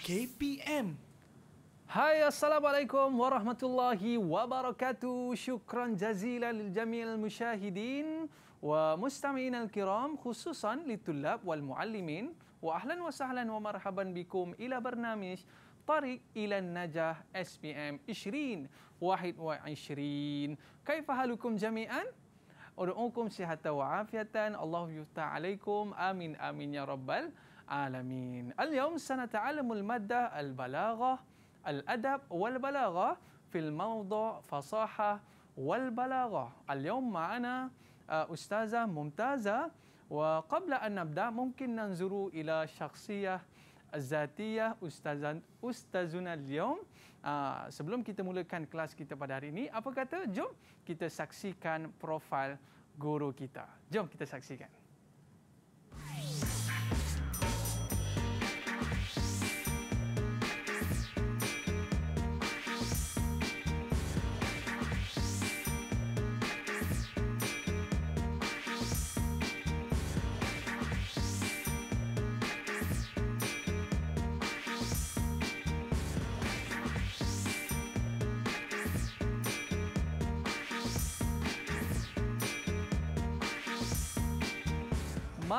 KPM هاي السلام عليكم ورحمة الله وبركاته شكرا جزيلا للجميع المشاهدين ومستمعينا الكرام خصوصا للطلاب والمعلمين وأهلا وسهلا ومرحبا بكم إلى برنامج طريق إلى النجاح اس بي ام 2021 كيف حالكم جميعا؟ أدعوكم صحة وعافية الله يفتح عليكم آمين آمين يا رب العالمين alamin. Al-yawm sanata'alamul maddah al-balaghah, al-adab wal-balaghah fil mawdu' fasahah wal-balaghah. Al-yawm ma'ana ustazah mumtazah wa qabla an nabda mungkin nanzuru ila syakhsiyah Zatiyah Ustazan Ustazuna Liom. sebelum kita mulakan kelas kita pada hari ini, apa kata? Jom kita saksikan profil guru kita. Jom kita saksikan.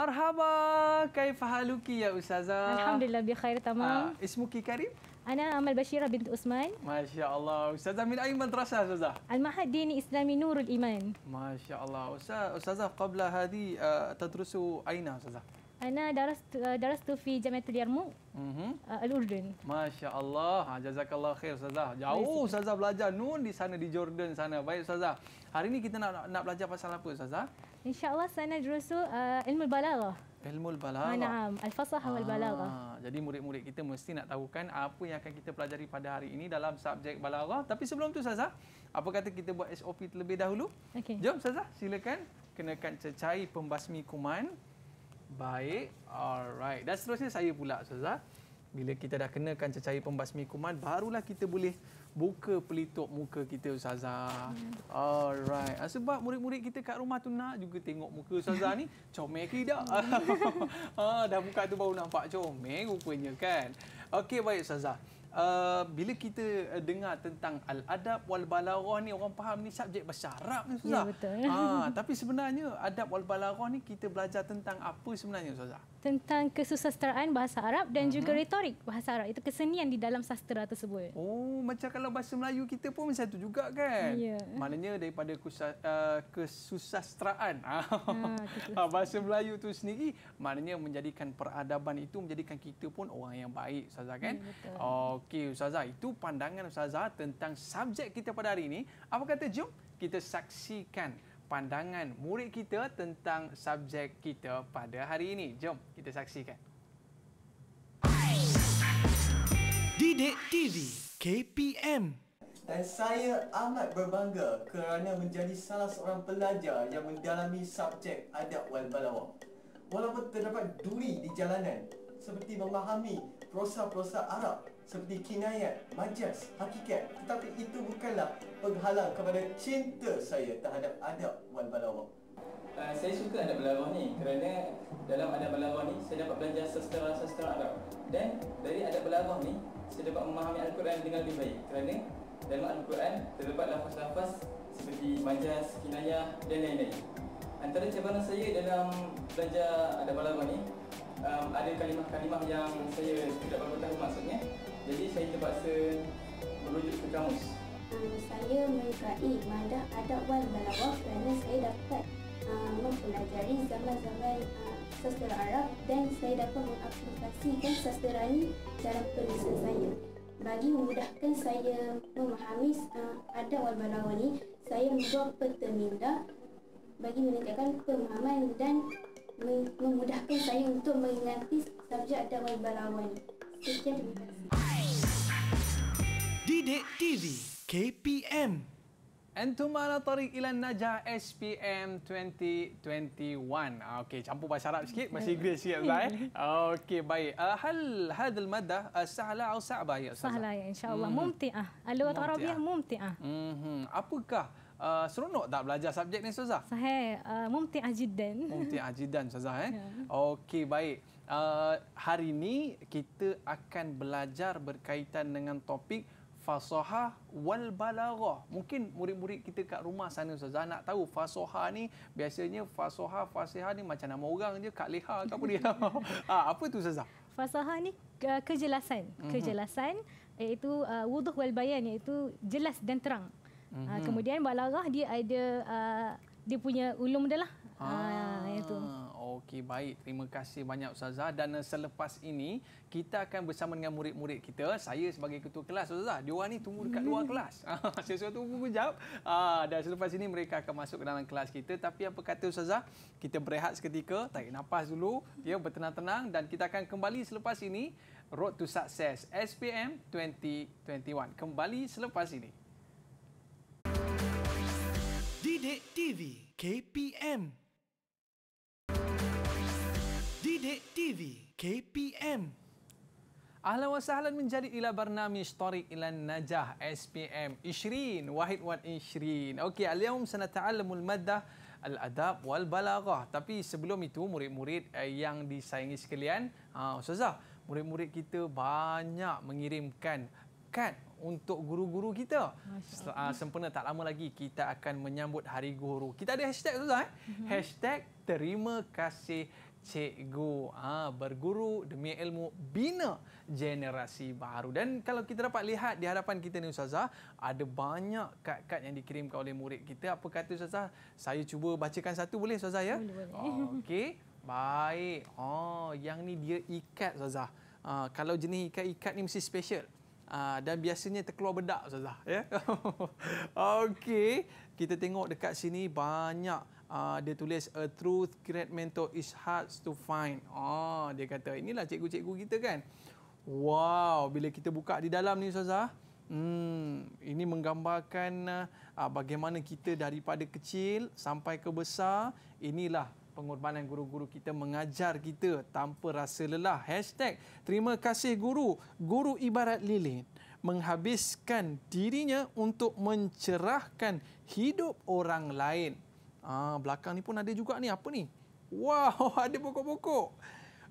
Marhaba, kaifa haluki ya ustazah? Alhamdulillah bi khair tamam. Uh, ah, ismuki Karim? Ana Amal Bashira binti Usman. Masya Allah. Ustazah min ayy madrasah ustazah? Al-Mahad Dini Islami Nurul Iman. Masya Allah. Ustazah, qabla hadhi uh, ah, tadrusu aina ustazah? Ana daras uh, eh, daras tu fi Jamiatul Yarmouk mm uh, Al-Urdun. Masya-Allah. Ha, jazakallah khair ustazah. Jauh ustazah belajar nun di sana di Jordan sana. Baik ustazah. Hari ini kita nak nak belajar pasal apa ustazah? Insya-Allah sana jurusu uh, eh, ilmu balaghah. Ilmu balaghah. Ah, naam, al-fasaha wal ah, balaghah. Jadi murid-murid kita mesti nak tahu kan apa yang akan kita pelajari pada hari ini dalam subjek balaghah. Tapi sebelum tu ustazah, apa kata kita buat SOP terlebih dahulu? Okay. Jom ustazah, silakan kenakan cecair pembasmi kuman. Baik. Alright. Dan seterusnya saya pula Ustazah. Bila kita dah kenakan cecair pembasmi kuman barulah kita boleh buka pelitup muka kita Ustazah. Ya. Alright. Ah, sebab murid-murid kita kat rumah tu nak juga tengok muka Ustazah ni comel ke tidak. ah, dah buka tu baru nampak comel rupanya kan. Okey baik Ustazah. Eh, bila kita uh, dengar tentang al-adab wal balaghah ni orang faham ni subjek bahasa Arab ni susah. Ya, betul. Ha, tapi sebenarnya adab wal balaghah ni kita belajar tentang apa sebenarnya ustazah? Tentang kesusasteraan bahasa Arab dan uh-huh. juga retorik bahasa Arab itu kesenian di dalam sastra tersebut. Oh, macam kalau bahasa Melayu kita pun macam tu juga kan? Ya. Maknanya daripada kusa, uh, kesusasteraan ha, bahasa Melayu tu sendiri maknanya menjadikan peradaban itu menjadikan kita pun orang yang baik ustazah kan? Ya, Okey ustazah, itu pandangan ustazah tentang subjek kita pada hari ini. Apa kata jom kita saksikan pandangan murid kita tentang subjek kita pada hari ini. Jom kita saksikan. Didik TV KPM dan saya amat berbangga kerana menjadi salah seorang pelajar yang mendalami subjek adab wal balawah. Walaupun terdapat duri di jalanan seperti memahami prosa-prosa Arab seperti kinayat, majas, hakikat tetapi itu bukanlah penghalang kepada cinta saya terhadap adab Wan Balawak uh, ah, saya suka adab Balawak ni kerana dalam adab Balawak ni saya dapat belajar sastra-sastra Arab dan dari adab Balawak ni saya dapat memahami Al-Quran dengan lebih baik kerana dalam Al-Quran terdapat lafaz-lafaz seperti majas, kinayah dan lain-lain antara cabaran saya dalam belajar adab Balawak ni Um, ada kalimah-kalimah yang saya tidak berapa tahu maksudnya jadi saya terpaksa merujuk ke kamus. Uh, saya menyukai mada adab wal balaghah kerana saya dapat uh, mempelajari zaman-zaman uh, ah, sastera Arab dan saya dapat mengaplikasikan sastera ini dalam penulisan saya. Bagi memudahkan saya memahami uh, adab wal balaghah ini, saya membuat peta minda bagi meningkatkan pemahaman dan memudahkan saya untuk mengingati subjek adab wal balaghah ini. terima kasih. Didik TV KPM Antum mana tarik ilan najah SPM 2021. Ah, okey, campur bahasa Arab sikit, bahasa Inggeris sikit Ustaz eh. Ah, okey, baik. Uh, hal hadzal madda sahla atau sa'ba ya Ustaz? Sahla ya, insya-Allah. Hmm. Mumti'ah. Al-lughah Arabiah mumti'ah. Mhm. Apakah Uh, seronok tak belajar subjek ni Ustazah? Sahih, uh, mumti'ah jiddan. Mumti'ah jiddan Ustazah eh. Yeah. Okey, baik. Uh, hari ini kita akan belajar berkaitan dengan topik fasahah wal balaghah. Mungkin murid-murid kita kat rumah sana Ustazah nak tahu fasahah ni biasanya fasahah fasihah ni macam nama orang je kat leha ke apa dia. ha, apa tu Ustazah? Fasahah ni uh, kejelasan. Mhm. Kejelasan mm-hmm. iaitu uh, wuduh wal bayan iaitu jelas dan terang. Mm-hmm. Uh, kemudian balaghah dia ada uh, dia punya ulum dia lah. Ah. Uh, ah. itu. Okey, baik. Terima kasih banyak Ustazah. Dan selepas ini, kita akan bersama dengan murid-murid kita. Saya sebagai ketua kelas Ustazah. Dia ni tunggu dekat luar kelas. Ah, saya suruh tunggu sekejap. Ah, dan selepas ini, mereka akan masuk ke dalam kelas kita. Tapi apa kata Ustazah? Kita berehat seketika. Tarik nafas dulu. Ya, bertenang-tenang. Dan kita akan kembali selepas ini. Road to Success SPM 2021. Kembali selepas ini. Didik TV KPM Didik TV KPM Ahlan wa sahlan menjadi ila barnami tariq ilan najah SPM Ishrin Wahid wa Ishrin Okey, aliyum sana ta'alamul maddah Al-adab wal-balaghah Tapi sebelum itu, murid-murid eh, yang disayangi sekalian ha, Ustazah, murid-murid kita banyak mengirimkan kad untuk guru-guru kita. Uh, sempena tak lama lagi kita akan menyambut Hari Guru. Kita ada hashtag tu eh? Mhm. Hashtag terima kasih cikgu ha, berguru demi ilmu bina generasi baru dan kalau kita dapat lihat di hadapan kita ni ustazah ada banyak kad-kad yang dikirimkan oleh murid kita apa kata ustazah saya cuba bacakan satu boleh ustazah ya boleh, boleh. okey baik oh yang ni dia ikat ustazah ha, kalau jenis ikat-ikat ni mesti special ha, dan biasanya terkeluar bedak ustazah ya okey kita tengok dekat sini banyak uh, dia tulis a truth great mentor is hard to find. Oh, dia kata inilah cikgu-cikgu kita kan. Wow, bila kita buka di dalam ni ustazah, hmm ini menggambarkan uh, bagaimana kita daripada kecil sampai ke besar, inilah pengorbanan guru-guru kita mengajar kita tanpa rasa lelah. Hashtag, terima kasih guru. Guru ibarat lilin menghabiskan dirinya untuk mencerahkan hidup orang lain. Ah, belakang ni pun ada juga ni. Apa ni? Wow, ada pokok-pokok.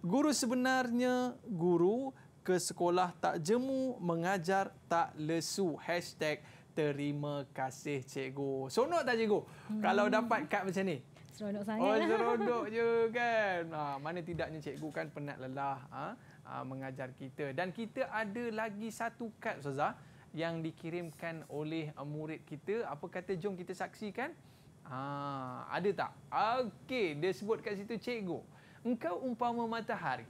Guru sebenarnya guru ke sekolah tak jemu, mengajar tak lesu. Hashtag terima kasih cikgu. Sonok tak cikgu? Hmm. Kalau dapat kad macam ni. Seronok sangat. Oh, seronok je kan. Ah, mana tidaknya cikgu kan penat lelah ah, ah, mengajar kita. Dan kita ada lagi satu kad, sazah yang dikirimkan oleh murid kita. Apa kata jom kita saksikan? Ah, ada tak? Okey, dia sebut kat situ cikgu. Engkau umpama matahari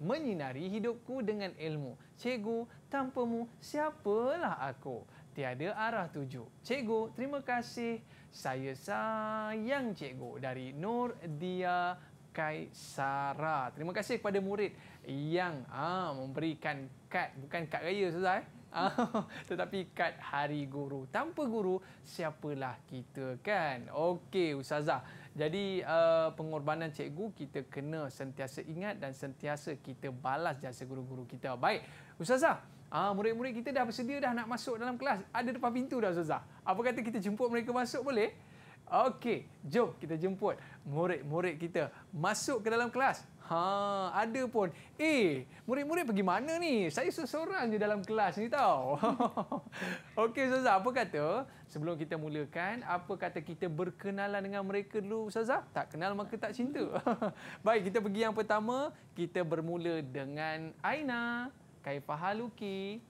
menyinari hidupku dengan ilmu. Cikgu, tanpamu siapalah aku? Tiada arah tuju. Cikgu, terima kasih. Saya sayang cikgu dari Nur Dia Kaisara. Terima kasih kepada murid yang ah memberikan kad bukan kad raya Ustaz. Eh? Ah, tetapi kad hari guru. Tanpa guru, siapalah kita kan? Okey, Ustazah. Jadi uh, pengorbanan cikgu kita kena sentiasa ingat dan sentiasa kita balas jasa guru-guru kita. Baik, Ustazah. Ah, murid-murid kita dah bersedia dah nak masuk dalam kelas. Ada depan pintu dah Ustazah. Apa kata kita jemput mereka masuk boleh? Okey, jom kita jemput murid-murid kita masuk ke dalam kelas. Ha, ada pun. Eh, murid-murid pergi mana ni? Saya seseorang je dalam kelas ni tau. Okey, Ustazah. Apa kata? Sebelum kita mulakan, apa kata kita berkenalan dengan mereka dulu, Ustazah? Tak kenal maka tak cinta. Baik, kita pergi yang pertama. Kita bermula dengan Aina. Kaifah Haluki.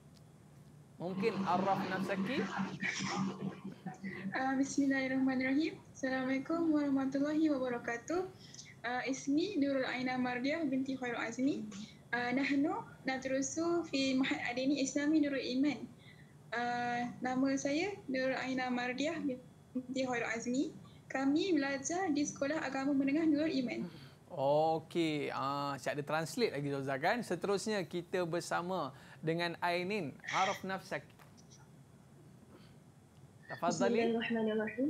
Mungkin Arraf Nafsaki. Ah, Bismillahirrahmanirrahim. Assalamualaikum warahmatullahi wabarakatuh uh, ismi Nurul Aina Mardiah binti Khairul Azmi. Uh, nahnu Natrusu fi Mahat Adini Islami Nurul Iman. Uh, nama saya Nurul Aina Mardiah binti Khairul Azmi. Kami belajar di Sekolah Agama Menengah Nurul Iman. Okey, ah, saya ada translate lagi Zaza kan. Seterusnya kita bersama dengan Ainin Arif Nafsak. Tafadhali. Bismillahirrahmanirrahim.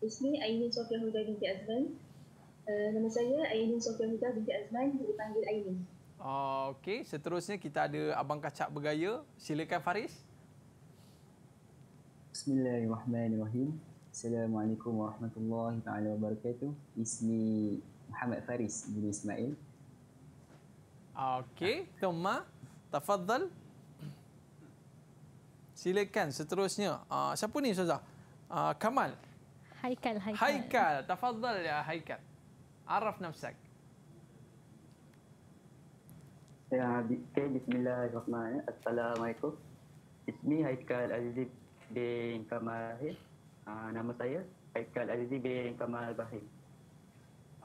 Ismi Ainin Sofia Huda binti Azman. Eh, nama saya Aileen Sofia Huda binti Azman, dipanggil Aileen. Ah, okey, seterusnya kita ada Abang Kacak Bergaya. Silakan Faris. Bismillahirrahmanirrahim. Assalamualaikum warahmatullahi taala wabarakatuh. Ismi Muhammad Faris bin Ismail. Ah, okey, Toma, tafadhal. Silakan seterusnya. Uh, siapa ni Ustazah? Uh, Kamal. Haikal, Haikal. Haikal, tafadhal ya Haikal. عرف نفسك يا بي بسم الله الرحمن الرحيم السلام عليكم اسمي هيكل عزيز بن كمال انا آه، نعم مسير هيكل عزيز بن كمال بحيم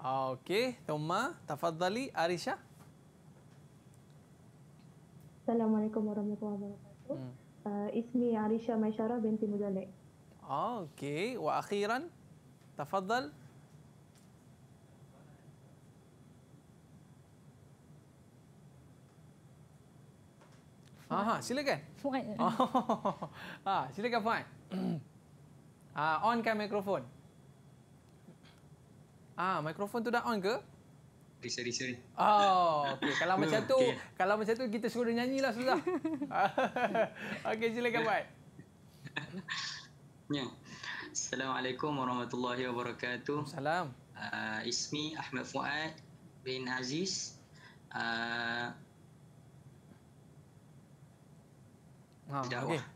اوكي ثم تفضلي اريشا السلام عليكم ورحمه الله وبركاته آه، اسمي عريشة ميشارة بنتي مجلي اوكي واخيرا تفضل Fuad. Ah, ha, ah, silakan. Fuad. Oh, ha, silakan Fuad. ha, on kan mikrofon. Ah, ha, mikrofon tu dah on ke? Sorry, sorry. Oh, okey. Kalau macam tu, okay. kalau macam tu kita suruh nyanyilah sudah. okey, silakan Fuad. Ya. Assalamualaikum warahmatullahi wabarakatuh. Salam. Uh, ismi Ahmad Fuad bin Aziz. Uh, Ha, di dakwah. Okay.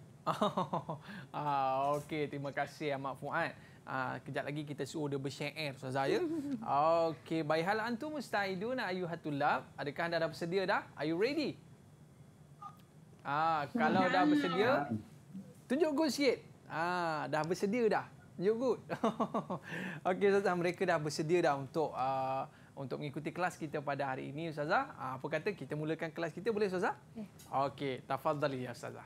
Ah, okey, terima kasih Ahmad Fuad. Ah, kejap lagi kita suruh dia bersyair ya? Ustaz Zaya. okey, bai hal antum mustaiduna ayyuhatul lab. Adakah anda dah bersedia dah? Are you ready? Ah, kalau dah bersedia, tunjuk gud sikit. Ah, dah bersedia dah. Tunjuk gud. okey, Ustaz, mereka dah bersedia dah untuk uh, untuk mengikuti kelas kita pada hari ini Ustazah. Ah, apa kata kita mulakan kelas kita boleh Ustazah? Ya. Okey, tafadhali ya Ustazah.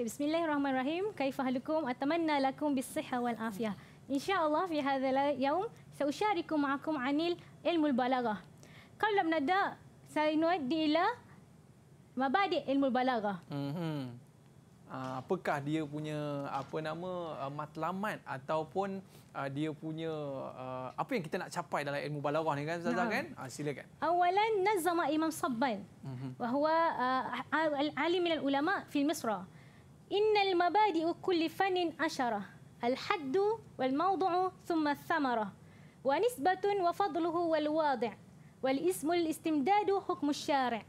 Okay, bismillahirrahmanirrahim. Kaifah lakum? Atamanna lakum bisihha wal afiyah. InsyaAllah, fi hadhal yaum, sa'usyariku ma'akum anil ilmu al-balagah. Kalau lam nada, saya nuat di ila mabadi ilmu al-balagah. Mm-hmm. Ah, apakah dia punya apa nama ah, matlamat ataupun ah, dia punya apa yang kita nak capai dalam ilmu balaghah ni kan Ustaz nah. kan? silakan. Awalan nazama Imam Sabban. Mm -hmm. Wa huwa uh, al-alim min al-ulama fi Misra. إن المبادئ كل فن عشرة الحد والموضع ثم الثمرة ونسبة وفضله والواضع والاسم الاستمداد حكم الشارع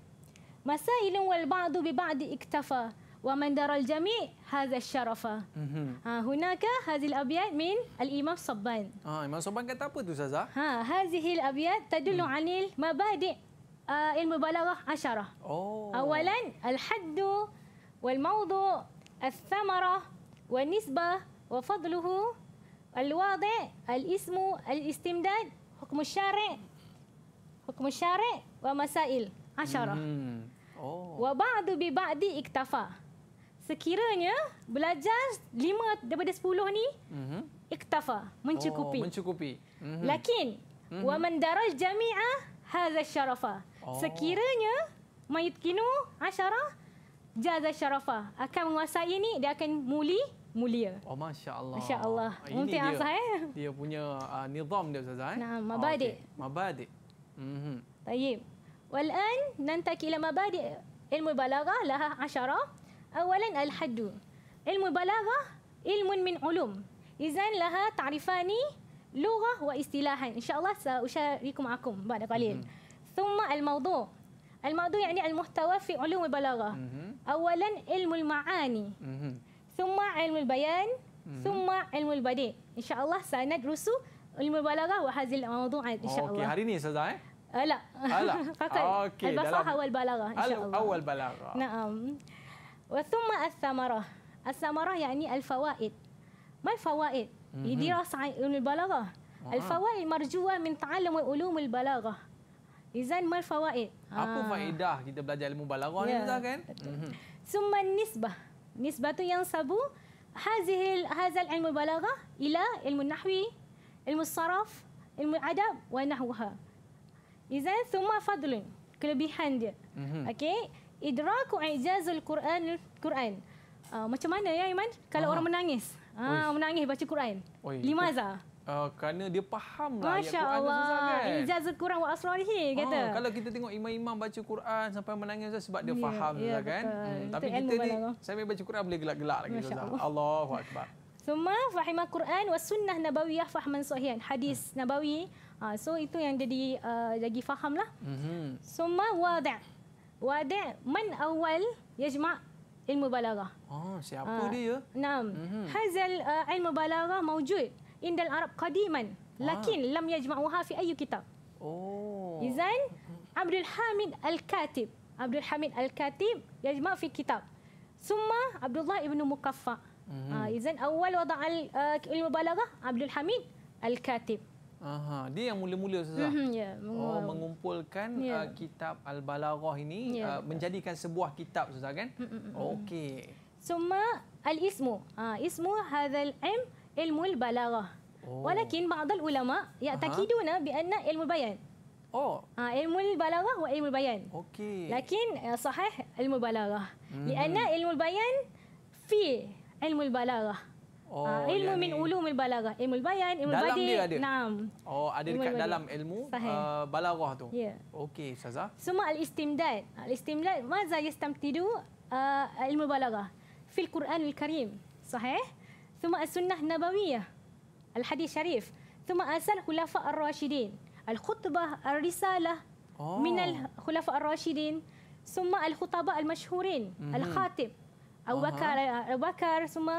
مسائل والبعض ببعض اكتفى ومن درى الجميع هذا الشرف. آه هناك هذه الأبيات من الإمام صبان. آه إمام صبان كتب apa tu ها هذه الأبيات تدل عن المبادئ آه المبالغة عشرة. أوه. أولا الحد والموضوع الثمره والنسبه وفضله الواضع الاسم الاستمداد حكم الشارع حكم الشارع ومسائل عشره mm. oh. وبعض ببعض اكتفى sekiranya belajar 5 daripada 10 ni mm-hmm. iktafa mencukupi oh, mencukupi mm-hmm. lakin mm-hmm. wa man daraj jami'a hadha syarafa oh. sekiranya mayutkinu asyara Jazah Sharafa akan menguasai ini dia akan muli mulia. Oh masya-Allah. Masya-Allah. Ah, ini dia. Asah, eh? Dia punya uh, nizam dia ustaz eh. Nah, mabadi. Oh, okay. Mabadi. Mhm. Tayyib. Wal an nantaki ila mabadi ilmu balaghah laha asyara. Awalan al haddu. Ilmu balaghah ilmun min ulum. Izan laha ta'rifani lughah wa istilahan. Insya-Allah saya usharikum akum ba'da qalil. Mm-hmm. Thumma al mawdu. Al mawdu yani al muhtawa fi ulum al balaghah. Mhm. اولا علم المعاني ثم علم البيان ثم علم البديع ان شاء الله سندرس علم البلاغه وهذه الموضوعات ان شاء الله. أه، اوكي hari ini Ustazah لا لا اوكي okay, والبلاغه ان شاء الله. اول بلاغه. نعم. وثم الثمره. الثمره يعني الفوائد. ما الفوائد؟ لدراسه علم البلاغه. الفوائد مرجوه من تعلم علوم البلاغه. Izan mal fawaid. Apa ha. faedah kita belajar ilmu balaghah ya. ni Izan kan? Mhm. Summa nisbah. Nisbah tu yang sabu. Hazihil hazal ilmu balaghah, ila ilmu nahwi, ilmu saraf, ilmu adab wa nahwaha. Izan summa fadlun. Kelebihan dia. Mm-hmm. Okey. Idraku ijazul Quran Quran. Uh, macam mana ya Iman? Kalau ha. orang menangis. Ha, menangis baca Quran. Oi, Lima itu. Uh, kerana dia faham lah Masya ayat Quran Allah. Susah, kan? Ijazah kurang wa asrohi ah, kata. Uh, kalau kita tengok imam-imam baca Quran sampai menangis Ustaz sebab dia yeah, faham yeah, lah, kan. Hmm. Tapi kita balang. ni sambil baca Quran boleh gelak-gelak lagi Ustaz. Allah. Allahu akbar. Suma fahimah Quran wa sunnah nabawiyah fahman sahihan. Hadis hmm. Nabawi. Uh, so itu yang jadi uh, lagi faham lah. Hmm. Suma wada. Wada man awal yajma' ilmu balaghah. Oh, siapa uh, dia? Naam. Mm-hmm. Hazal uh, ilmu balaghah mawjud indal arab qadiman lakin ah. lam yajma'uha fi ayyi kitab oh izan mm-hmm. abdul hamid al katib abdul hamid al katib yajma' fi kitab summa abdullah Ibn mukaffa hmm. Ah, izan awal wada al uh, ilmu balaghah abdul hamid al katib Aha, dia yang mula-mula Ustazah. Mm-hmm, yeah. Oh, mengumpulkan yeah. Ya. uh, kitab Al-Balaghah ini yeah. Ya, uh, menjadikan sebuah kitab Ustazah kan? Mm-hmm. Okey. Summa al-ismu. Ah, ismu hadzal ilm ilmu al-balaghah. Oh. Walakin بعض العلماء يعتقدون بأن ilmu al-bayan. Oh. Ha, ilmu al-balaghah wa ilmu al-bayan. Okey. Lakin eh, sahih ilmu al-balaghah. Hmm. Karena ilmu al-bayan fi ilmu al-balaghah. Oh, ha, ilmu yani... min ulum al-balaghah. Ilmu al-bayan, ilmu al-badi. Dalam badi. dia ada. Naam. Oh, ada ilmu dekat badi. dalam ilmu uh, eh, balaghah tu. Ya. Yeah. Okey, Ustazah. Semua al-istimdad. Al-istimdad, maza yastamtidu uh, ilmu al-balaghah. Fil Quran al-Karim. Sahih? ثم السنة النبوية الحديث الشريف ثم أثر الخلفاء الراشدين الخطبة الرسالة أوه. من الخلفاء الراشدين ثم الخطباء المشهورين مم. الخاتم أبو بكر أبو بكر ثم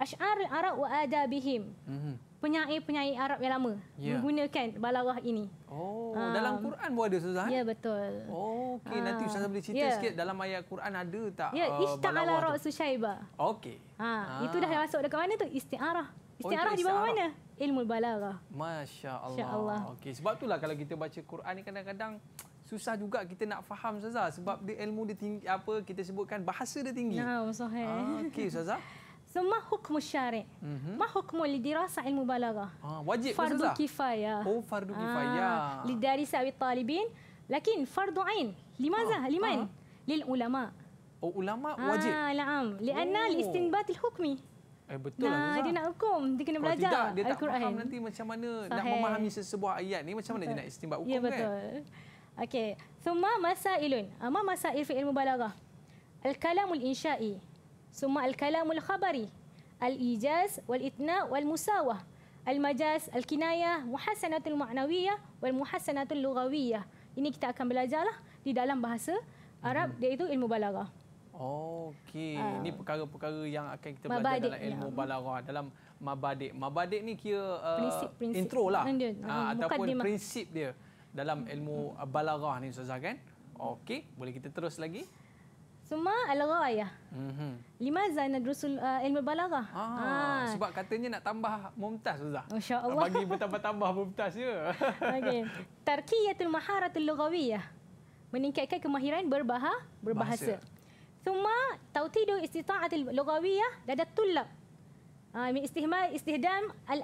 أشعار الآراء وآدابهم مم. penyair-penyair Arab yang lama yeah. menggunakan balawah ini. Oh, um, dalam Quran pun ada Ustazah. Eh? Ya, yeah, betul. Okey, uh, nanti Ustazah boleh cerita yeah. sikit dalam ayat Quran ada tak yeah, ya, uh, balawah? Ya, ista'ala syaiba. Okey. Ha, ah. itu dah masuk dekat mana tu? Isti'arah. Oh, Isti'arah oh, di bawah mana? Ilmu balaghah. Masya-Allah. Okey, sebab itulah kalau kita baca Quran ni kadang-kadang susah juga kita nak faham Ustazah sebab dia ilmu dia tinggi apa kita sebutkan bahasa dia tinggi. Ha, nah, Ustazah. Okey, Ustazah. So, ma hukmu syarik? Mm -hmm. Ma hukmu li dirasa ilmu balagah? Ah, wajib fardu ke kifayah. Oh, fardu kifayah. Ah, li dari sawit talibin. Lakin fardu ain. Limaza? Ah, Liman? Ah. Lil ulama. Oh, ulama wajib? Ah, la'am. Lianna oh. li istinbatil hukmi. Eh, betul lah, nah, lah, Dia nak hukum. Dia kena Kalau belajar Al-Quran. Kalau tidak, dia tak faham nanti macam mana Sahih. nak memahami sesebuah ayat ni. Macam mana betul. dia nak istinbat hukum ya, kan? Ya, betul. Okey. So, ah, ma Ma masa ilfi ilmu balagah. Al-kalamul insya'i summa al-kalamul khabari al-ijaz wal-itna wal-musawah Al-Majaz, Al-Kinayah, Muhassanatul Ma'nawiyah, Wal-Muhassanatul Lughawiyah. Ini kita akan belajarlah di dalam bahasa Arab, hmm. iaitu ilmu balagah. Okey. Uh, ini perkara-perkara yang akan kita belajar mabadik, dalam ilmu ya. balagah, dalam mabadik. Mabadik ni kira uh, prinsip, prinsip. intro lah. uh, ataupun dia prinsip dia dalam ilmu hmm. balagah ni, Ustazah kan? Okey, boleh kita terus lagi? Suma al-ghaya. Mhm. Lima zainad rusul uh, ilmu balagha. Ah, ha. sebab katanya nak tambah mumtaz Ustaz. Masya-Allah. Bagi bertambah-tambah mumtaz ya. Okey. Tarkiyatul maharatul lughawiyah. Meningkatkan kemahiran berbaha, berbahasa. Suma tautidu istita'atil lughawiyah lada tullab. Ah, uh, min istihmal istihdam al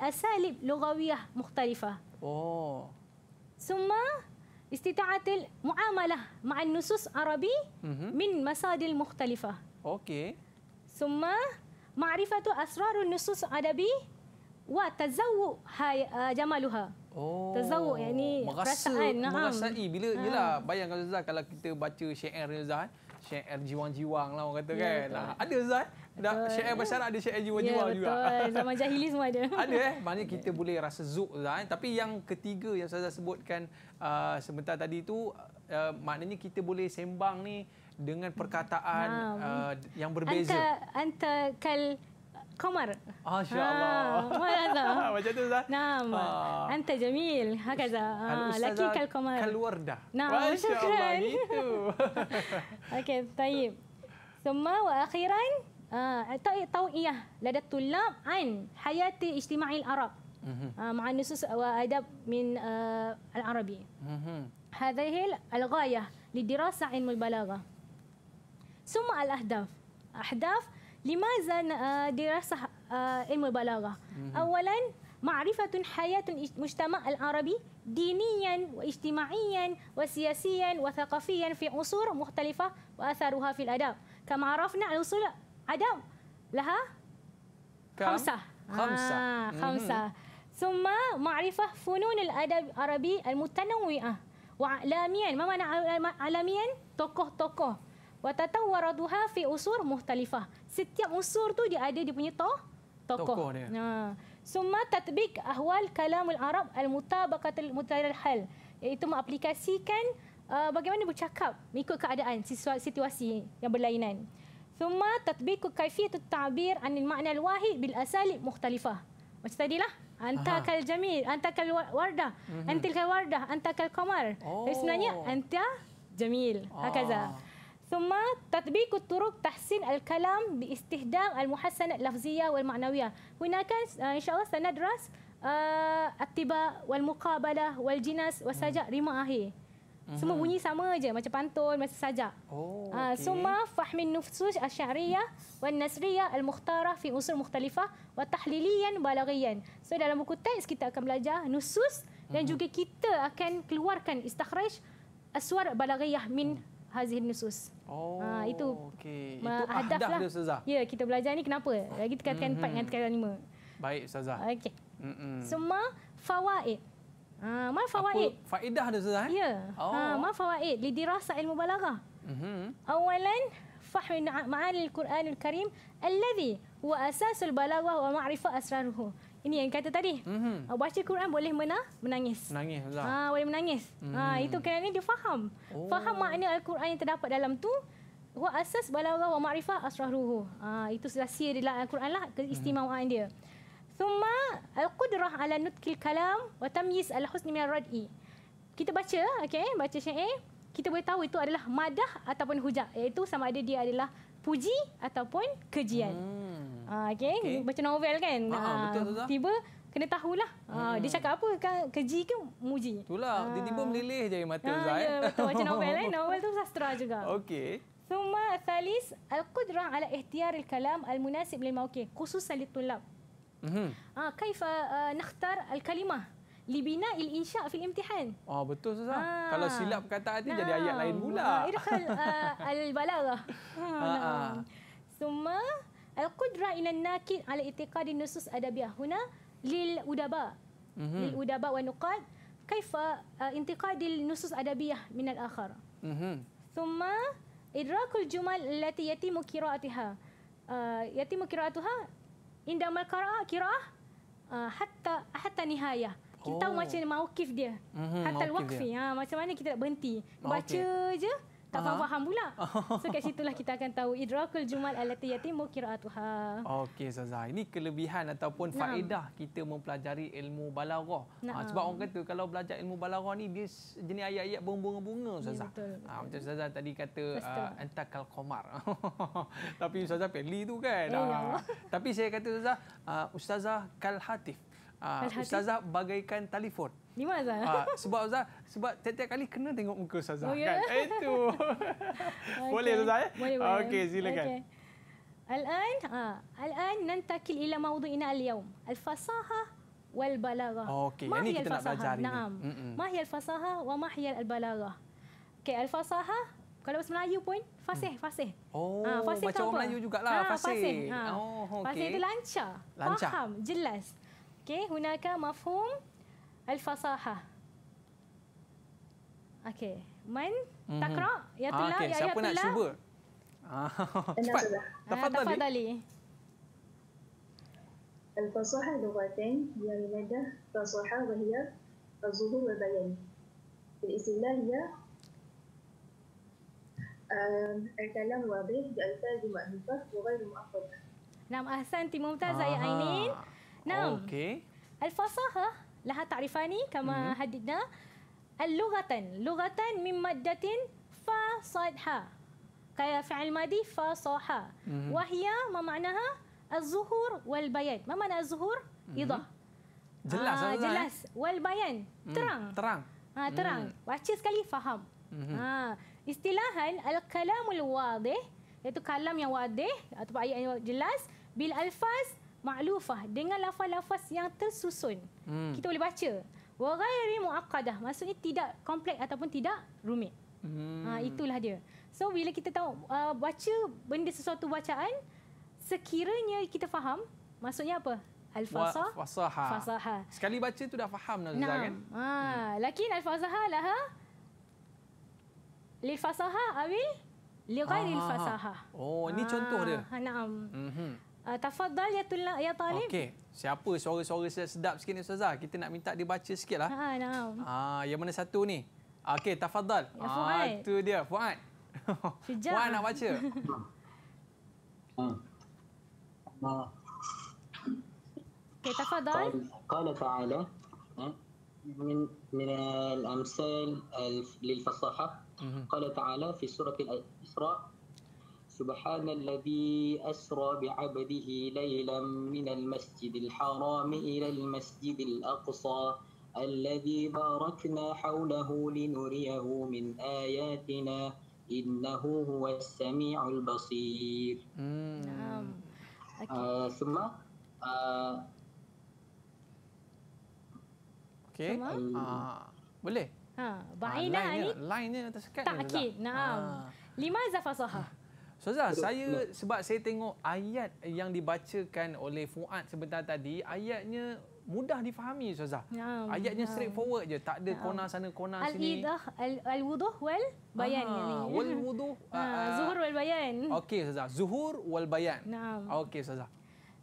istita'at al-mu'amalah ma'an nusus arabi mhm. min masadil mukhtalifah. Okey. Summa ma'rifatu asrarun nusus adabi wa tazawwu ah, jamaluha. Oh. Tazawu yakni merasa, perasaan. Merasai. Bila, bila ah. bayangkan Zaza kalau kita baca syair Zaza syair jiwang-jiwang lah orang kata yeah, kan. Lah. Ada Zat. Dah syair bahasa Arab ada syair jiwang-jiwang yeah, ya, betul. juga. Betul. Zaman jahili semua ada. ada eh. Maknanya okay. kita boleh rasa zuk Zat. Tapi yang ketiga yang saya sebutkan uh, sebentar tadi tu. Uh, maknanya kita boleh sembang ni dengan perkataan uh, yang berbeza. Anta, anta kal قمر ما آه، شاء آه، الله ماذا وجدت نعم آه. انت جميل هكذا آه لكيك القمر كالورده نعم شكرا اوكي طيب ثم واخيرا آه لدى الطلاب عن حياه اجتماع العرب مع النصوص وادب من العربي هذه الغايه لدراسه علم البلاغه ثم الاهداف اهداف لماذا آه، دراسة آه، علم البلاغة؟ أولا معرفة حياة المجتمع العربي دينيا واجتماعيا وسياسيا وثقافيا في عصور مختلفة وأثرها في الأدب كما عرفنا العصور أداب لها خمسة خمسة آه خمسة ثم معرفة فنون الأدب العربي المتنوعة وعالميا ما معنى توكو توكو watatan waraduha fi usur muhtalifah. Setiap usur tu dia ada dia punya to tokoh. tokoh Ha. Summa tatbik ahwal kalamul Arab al-mutabaqatul mutayyal hal. Iaitu mengaplikasikan uh, bagaimana bercakap mengikut keadaan situasi yang berlainan. Summa tatbik kaifiyatut ta'bir anil makna al-wahid bil asalib mukhtalifah. Macam tadilah anta kal jamil, anta kal wardah, mhm. antil kal wardah, anta kal qamar. Oh. sebenarnya anta jamil. Ah. Hakaza. Ah. Thumma tatbiku turuk tahsin al-kalam bi istihdam al-muhassanat lafziyah wal-ma'nawiyah. Gunakan uh, insyaAllah sanadras uh, atiba wal-muqabalah wal-jinas wasajak rima akhir. Uh-huh. Semua mhm. bunyi sama je macam pantun macam sajak. Oh. Ah, okay. Uh, summa fahmin nufsus asy'ariyah wan nasriyah al-mukhtarah fi usul mukhtalifah wa tahliliyan balaghiyan. So dalam buku teks kita akan belajar nusus uh-huh. dan mhm. juga kita akan keluarkan istakhraj aswar balaghiyah min uh-huh hazih nusus. Oh. Ha, itu. Okey. Itu adab lah. dia Ustazah. Ya, kita belajar ni kenapa? Lagi tekatkan mm-hmm. 4 dengan tekatkan 5. Baik Ustazah. Okey. Mhm. Semua fawaid. Ha, ma fawaid. Apa faedah dia Ustazah? Eh? Ya. Oh. Ha, ma fawaid li dirasa ilmu balaghah. Hmm. Awalan fahmi ma'ani al-Quran al-Karim alladhi wa asas al wa ma'rifah asraruhu ini yang kata tadi. Mm-hmm. Baca Quran boleh mena, menangis. Menangis Ha, boleh menangis. Mm. Ha, itu kerana dia faham. Oh. Faham makna Al-Quran yang terdapat dalam tu. Wa asas balagha wa ma'rifah asrahruhu. Ha, itu rahsia di dalam Al-Quran lah. Keistimewaan mm. dia. Thumma al-qudrah ala nutkil kalam wa tamyiz ala husni minal rad'i. Kita baca, okay, baca syair. Kita boleh tahu itu adalah madah ataupun hujah. Iaitu sama ada dia adalah puji ataupun kejian. Hmm. Ah, okay. okay. Baca novel kan. Ah, ah, betul, ah, betul, Tiba kena tahulah. Ah, hmm. Ah, dia cakap apa kan keji ke muji. Itulah. Ah. Tiba-tiba meleleh je mata ah, Zai. Ya, betul. Baca novel kan. Novel tu sastra juga. Okey. Thumma thalis al-qudrah ala ikhtiar al-kalam al-munasib lil mawqi khusus al-tulab. Mhm. Ah, kaifa ah, nakhtar al-kalimah libina il insya fil imtihan. Ah betul tu sah. Kalau silap perkataan tu jadi ayat lain pula. Ah, Irhal al balagha. Ha. Summa Al-Qudra inan nakid ala itiqadi nusus adabiyah huna lil udaba. Mhm. Lil udaba wa nuqad. Kaifa uh, intiqadil nusus adabiyah min al-akhar. Mhm. Thumma idrakul jumal lati yatimu kira'atiha. Uh, yatimu kira'atuha inda mal kira, uh, hatta hatta nihaya. Kita tahu oh. macam kif dia. Mhm, hatta al-waqfi. Ha, macam mana kita nak berhenti. Baca okay. je tak faham, faham pula. So kat situlah kita akan tahu idrakul jumal alati yatimu qiraatuha. Okey Zaza, ini kelebihan ataupun nah. faedah kita mempelajari ilmu balaghah. Nah. Ha, sebab orang kata kalau belajar ilmu balaghah ni dia jenis ayat-ayat bunga-bunga ya, Zaza. Ya, ha, macam Zaza tadi kata uh, antakal qamar. Tapi Ustazah Peli tu kan. Eh, ha. Tapi saya kata Ustazah, uh, Ustazah Kalhatif uh, ustazah bagaikan telefon. Ni masalah. Uh, ah, sebab ustazah sebab setiap kali kena tengok muka ustazah oh, ya? kan. Yeah. Itu. okay. Boleh ustazah eh? Boleh, okay, boleh. silakan. Okay. Al-an, ha, uh, al-an nantakil ila mawdu'ina al-yawm. Al-fasaha wal balagha. Oh, okay, kita nak belajar ini. Naam. Ma hiya al-fasaha wa ma hiya al-balagha? Okay, al-fasaha kalau bahasa Melayu pun fasih mm. fasih. Oh, ha, fasih macam orang Melayu jugaklah ha, fasih. fasih. Ha. Oh, okey. Fasih itu lancar, lancar, faham, jelas. Okey, هناك مفهوم الفصاحة. Okey, main mm-hmm. takra ya tu lah. Okey, siapa yatulah. nak cuba? Cepat. Tafadhali. Ah, tafadhali. الفصاحة لغتين هي مادة فصاحة وهي الظهور والبيان الاستدلال هي الكلام واضح بألفاظ مؤلفة وغير مؤقتة نعم أحسنت ممتازة آه. يا أينين نعم اوكي الفصاحة لها تعرفاني كما حددنا اللغة لغة من مادة فصاحة كي فعل ماضي فصاحة وهي ما معناها الظهور والبيان ما معنى الظهور؟ إضاءة جلس آه جلس والبيان ترانغ ترانغ آه ترانغ واتشي سكالي فهم آه استلاها الكلام الواضح يتكلم يا واضح أتبع جلس بالألفاظ ma'lufah dengan lafaz-lafaz yang tersusun. Hmm. Kita boleh baca. Wa ghairi mu'aqqadah maksudnya tidak kompleks ataupun tidak rumit. Ha, hmm. Ha, itulah dia. So bila kita tahu uh, baca benda sesuatu bacaan sekiranya kita faham maksudnya apa? Al-fasah. Fasaha. fasaha. Sekali baca tu dah faham dah nah. kan? Ha, hmm. lakin al-fasaha laha lil fasaha awi li ghairi ah. al-fasaha. Oh, ha. contoh dia. Ha, naam. mm Uh, tafadhal ya tul ya talib. Okey. Siapa suara-suara sedap sikit ni ustazah? Kita nak minta dia baca sikitlah. Ha, naam. Ha, ah, yang mana satu ni? Okey, tafadhal. Ya, ah, tu dia, Fuad. Sejak. Fuad nak baca. Ha. Ma. Hmm. Okey, tafadhal. Qala ta'ala. Eh, min min al-amsal al-lil fasaha. Mhm. Qala ta'ala fi surah al-Isra' سبحان الذي أسرى بعبده ليلا من المسجد الحرام إلى المسجد الأقصى الذي باركنا حوله لنريه من آياتنا إنه هو السميع البصير نعم, نعم. آه ثم آه Okey. Ah. Boleh? Ha, baina ni lainnya tersekat. Takkid. Naam. Limaza fasaha? So Zah, saya sebab saya tengok ayat yang dibacakan oleh Fuad sebentar tadi, ayatnya mudah difahami Ustaz. Ya, Ayatnya ya. straight forward je, tak ada ya. kona sana kona al sini. Al-idah al-wudhu wal bayan ah, Wal wudhu ah, ha, uh, zuhur wal bayan. Okey Ustaz, zuhur wal bayan. Ya. Okey Ustaz.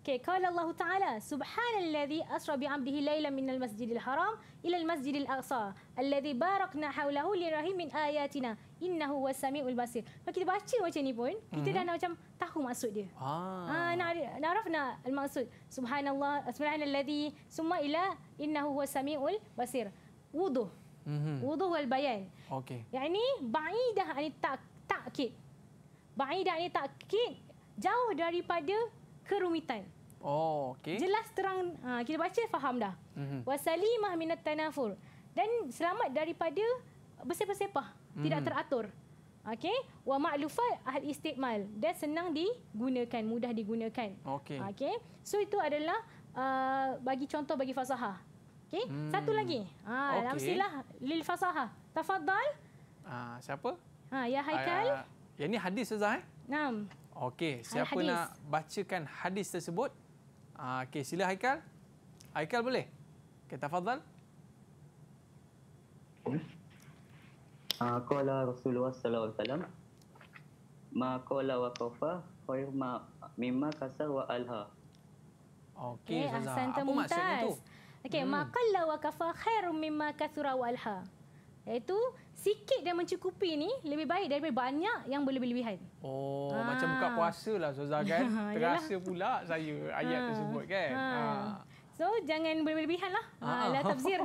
Okay, kata Allah Taala, Subhanalladzi asra bi amdihi laila min al-masjidil haram ila al-masjidil aqsa, alladzi barakna hawlahu li rahim min ayatina, innahu was-sami'ul basir. Maka kita baca macam ni pun, kita mm-hmm. dah nak macam tahu maksud dia. Ah, ah nak nak arafna al-maksud. Subhanallah, subhanalladzi summa ila innahu was-sami'ul basir. Wudu. Mhm. Wudu wal bayan. Okay. Yani ba'idah ani tak takkid. Ba'idah ani takkid jauh daripada kerumitan. Oh, okey. Jelas terang uh, kita baca faham dah. Mm-hmm. Wasalimah minat tanafur. Dan selamat daripada bersepah-sepah, mm-hmm. tidak mhm. teratur. Okey, wa ma'lufat ahli istimal, Dia senang digunakan, mudah digunakan. Okey. Okey. So itu adalah uh, bagi contoh bagi fasaha. Okey. Mm. Satu lagi. Ha, okay. alhamdulillah lil fasaha. Tafadhal. Ah, uh, siapa? Ha, ya Haikal. Ay, uh, yang ini hadis Ustaz eh? Naam. Okey, siapa hadis. nak bacakan hadis tersebut? Ah okey, sila Haikal. Haikal boleh? Kata fadhal. Ah, qala Rasulullah sallallahu alaihi wasallam ma qala wa qafa khair ma mimma kasar wa alha. Okey, okay, eh, Apa maksudnya tu? Okey, hmm. ma qala wa qafa khair mimma kasura wa alha. Iaitu sikit dan mencukupi ni lebih baik daripada banyak yang berlebih-lebihan. Oh, ha. macam buka puasa lah Zazah kan. Terasa pula saya ayat ha. tersebut kan. Ha. ha. So jangan berlebihan lah. Ah. Uh, tafsir.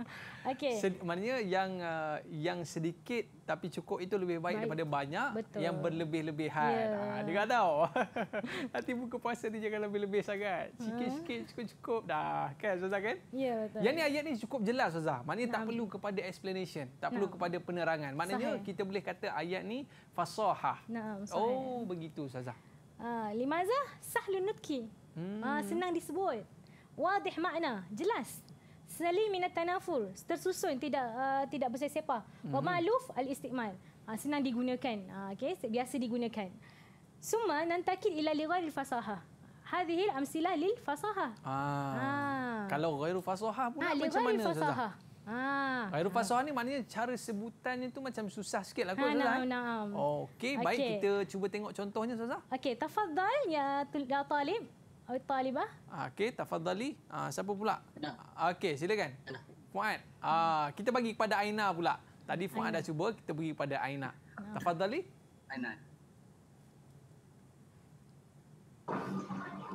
okay. Se- maknanya yang uh, yang sedikit tapi cukup itu lebih baik, baik. daripada banyak Betul. yang berlebih-lebihan. Yeah. Ya. Ha, dengar tau. Nanti buka puasa ni jangan lebih-lebih sangat. Sikit-sikit ah. cukup-cukup dah. Kan Suzah kan? Ya yeah, betul. Yang ni ayat ni cukup jelas Suzah. Maknanya tak perlu kepada explanation. Tak perlu kepada penerangan. Maknanya kita boleh kata ayat ni fasaha. oh begitu Suzah. Uh, limazah sahlun nutki. Hmm. Uh, senang disebut wadih makna jelas Senali minat tanafur tersusun tidak uh, tidak bersepa mhm. wa ma'luf al istimal. uh, ah, senang digunakan uh, okey biasa digunakan summa nantakil ila lighairi fasaha hadhihi al amsilah lil fasaha ah. ah. kalau ghairu fasaha pun ah, macam mana fasaha. Sasa? Ah. Ghairu fasaha ah. ni maknanya cara sebutannya tu macam susah sikit lah. Ha, ah, nah, nah. Eh? Okey, okay. baik kita cuba tengok contohnya, Ustazah. Okey, tafadhal ya, ya talib. Oi Talibah. Ah, okey, tafadhali. Ah, siapa pula? Ana. Ah, okey, silakan. Ana. Fuad. Ah, kita bagi kepada Aina pula. Tadi Fuad Aina. dah cuba, kita bagi kepada Aina. Ana. Tafadhali. Aina.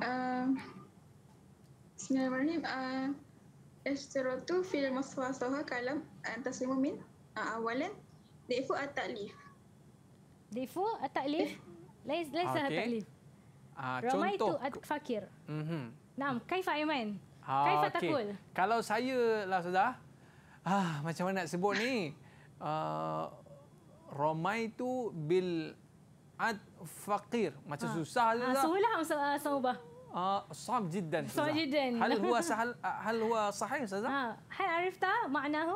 Uh, ah, Bismillahirrahmanirrahim. Uh, ah, Ishtirotu fil maswasoha kalam antas limumin uh, awalan. Difu atak lif. Difu atak lif? Eh. Lais, lais okay. atak lif. Uh, ramai contoh. tu fakir. Mm-hmm. Nam, Kaifa Aiman. Uh, ah, Kaifa okay. Takul. Kalau saya lah, Ustazah. Ah, macam mana nak sebut ni? Uh, ah, ramai tu bil ad fakir. Macam uh, susah. Uh, lah. Semualah, Ustazah. Semua صعب جدا صعب جدا Hal هو سهل هل هو صحيح استاذ آه. هل عرفت معناه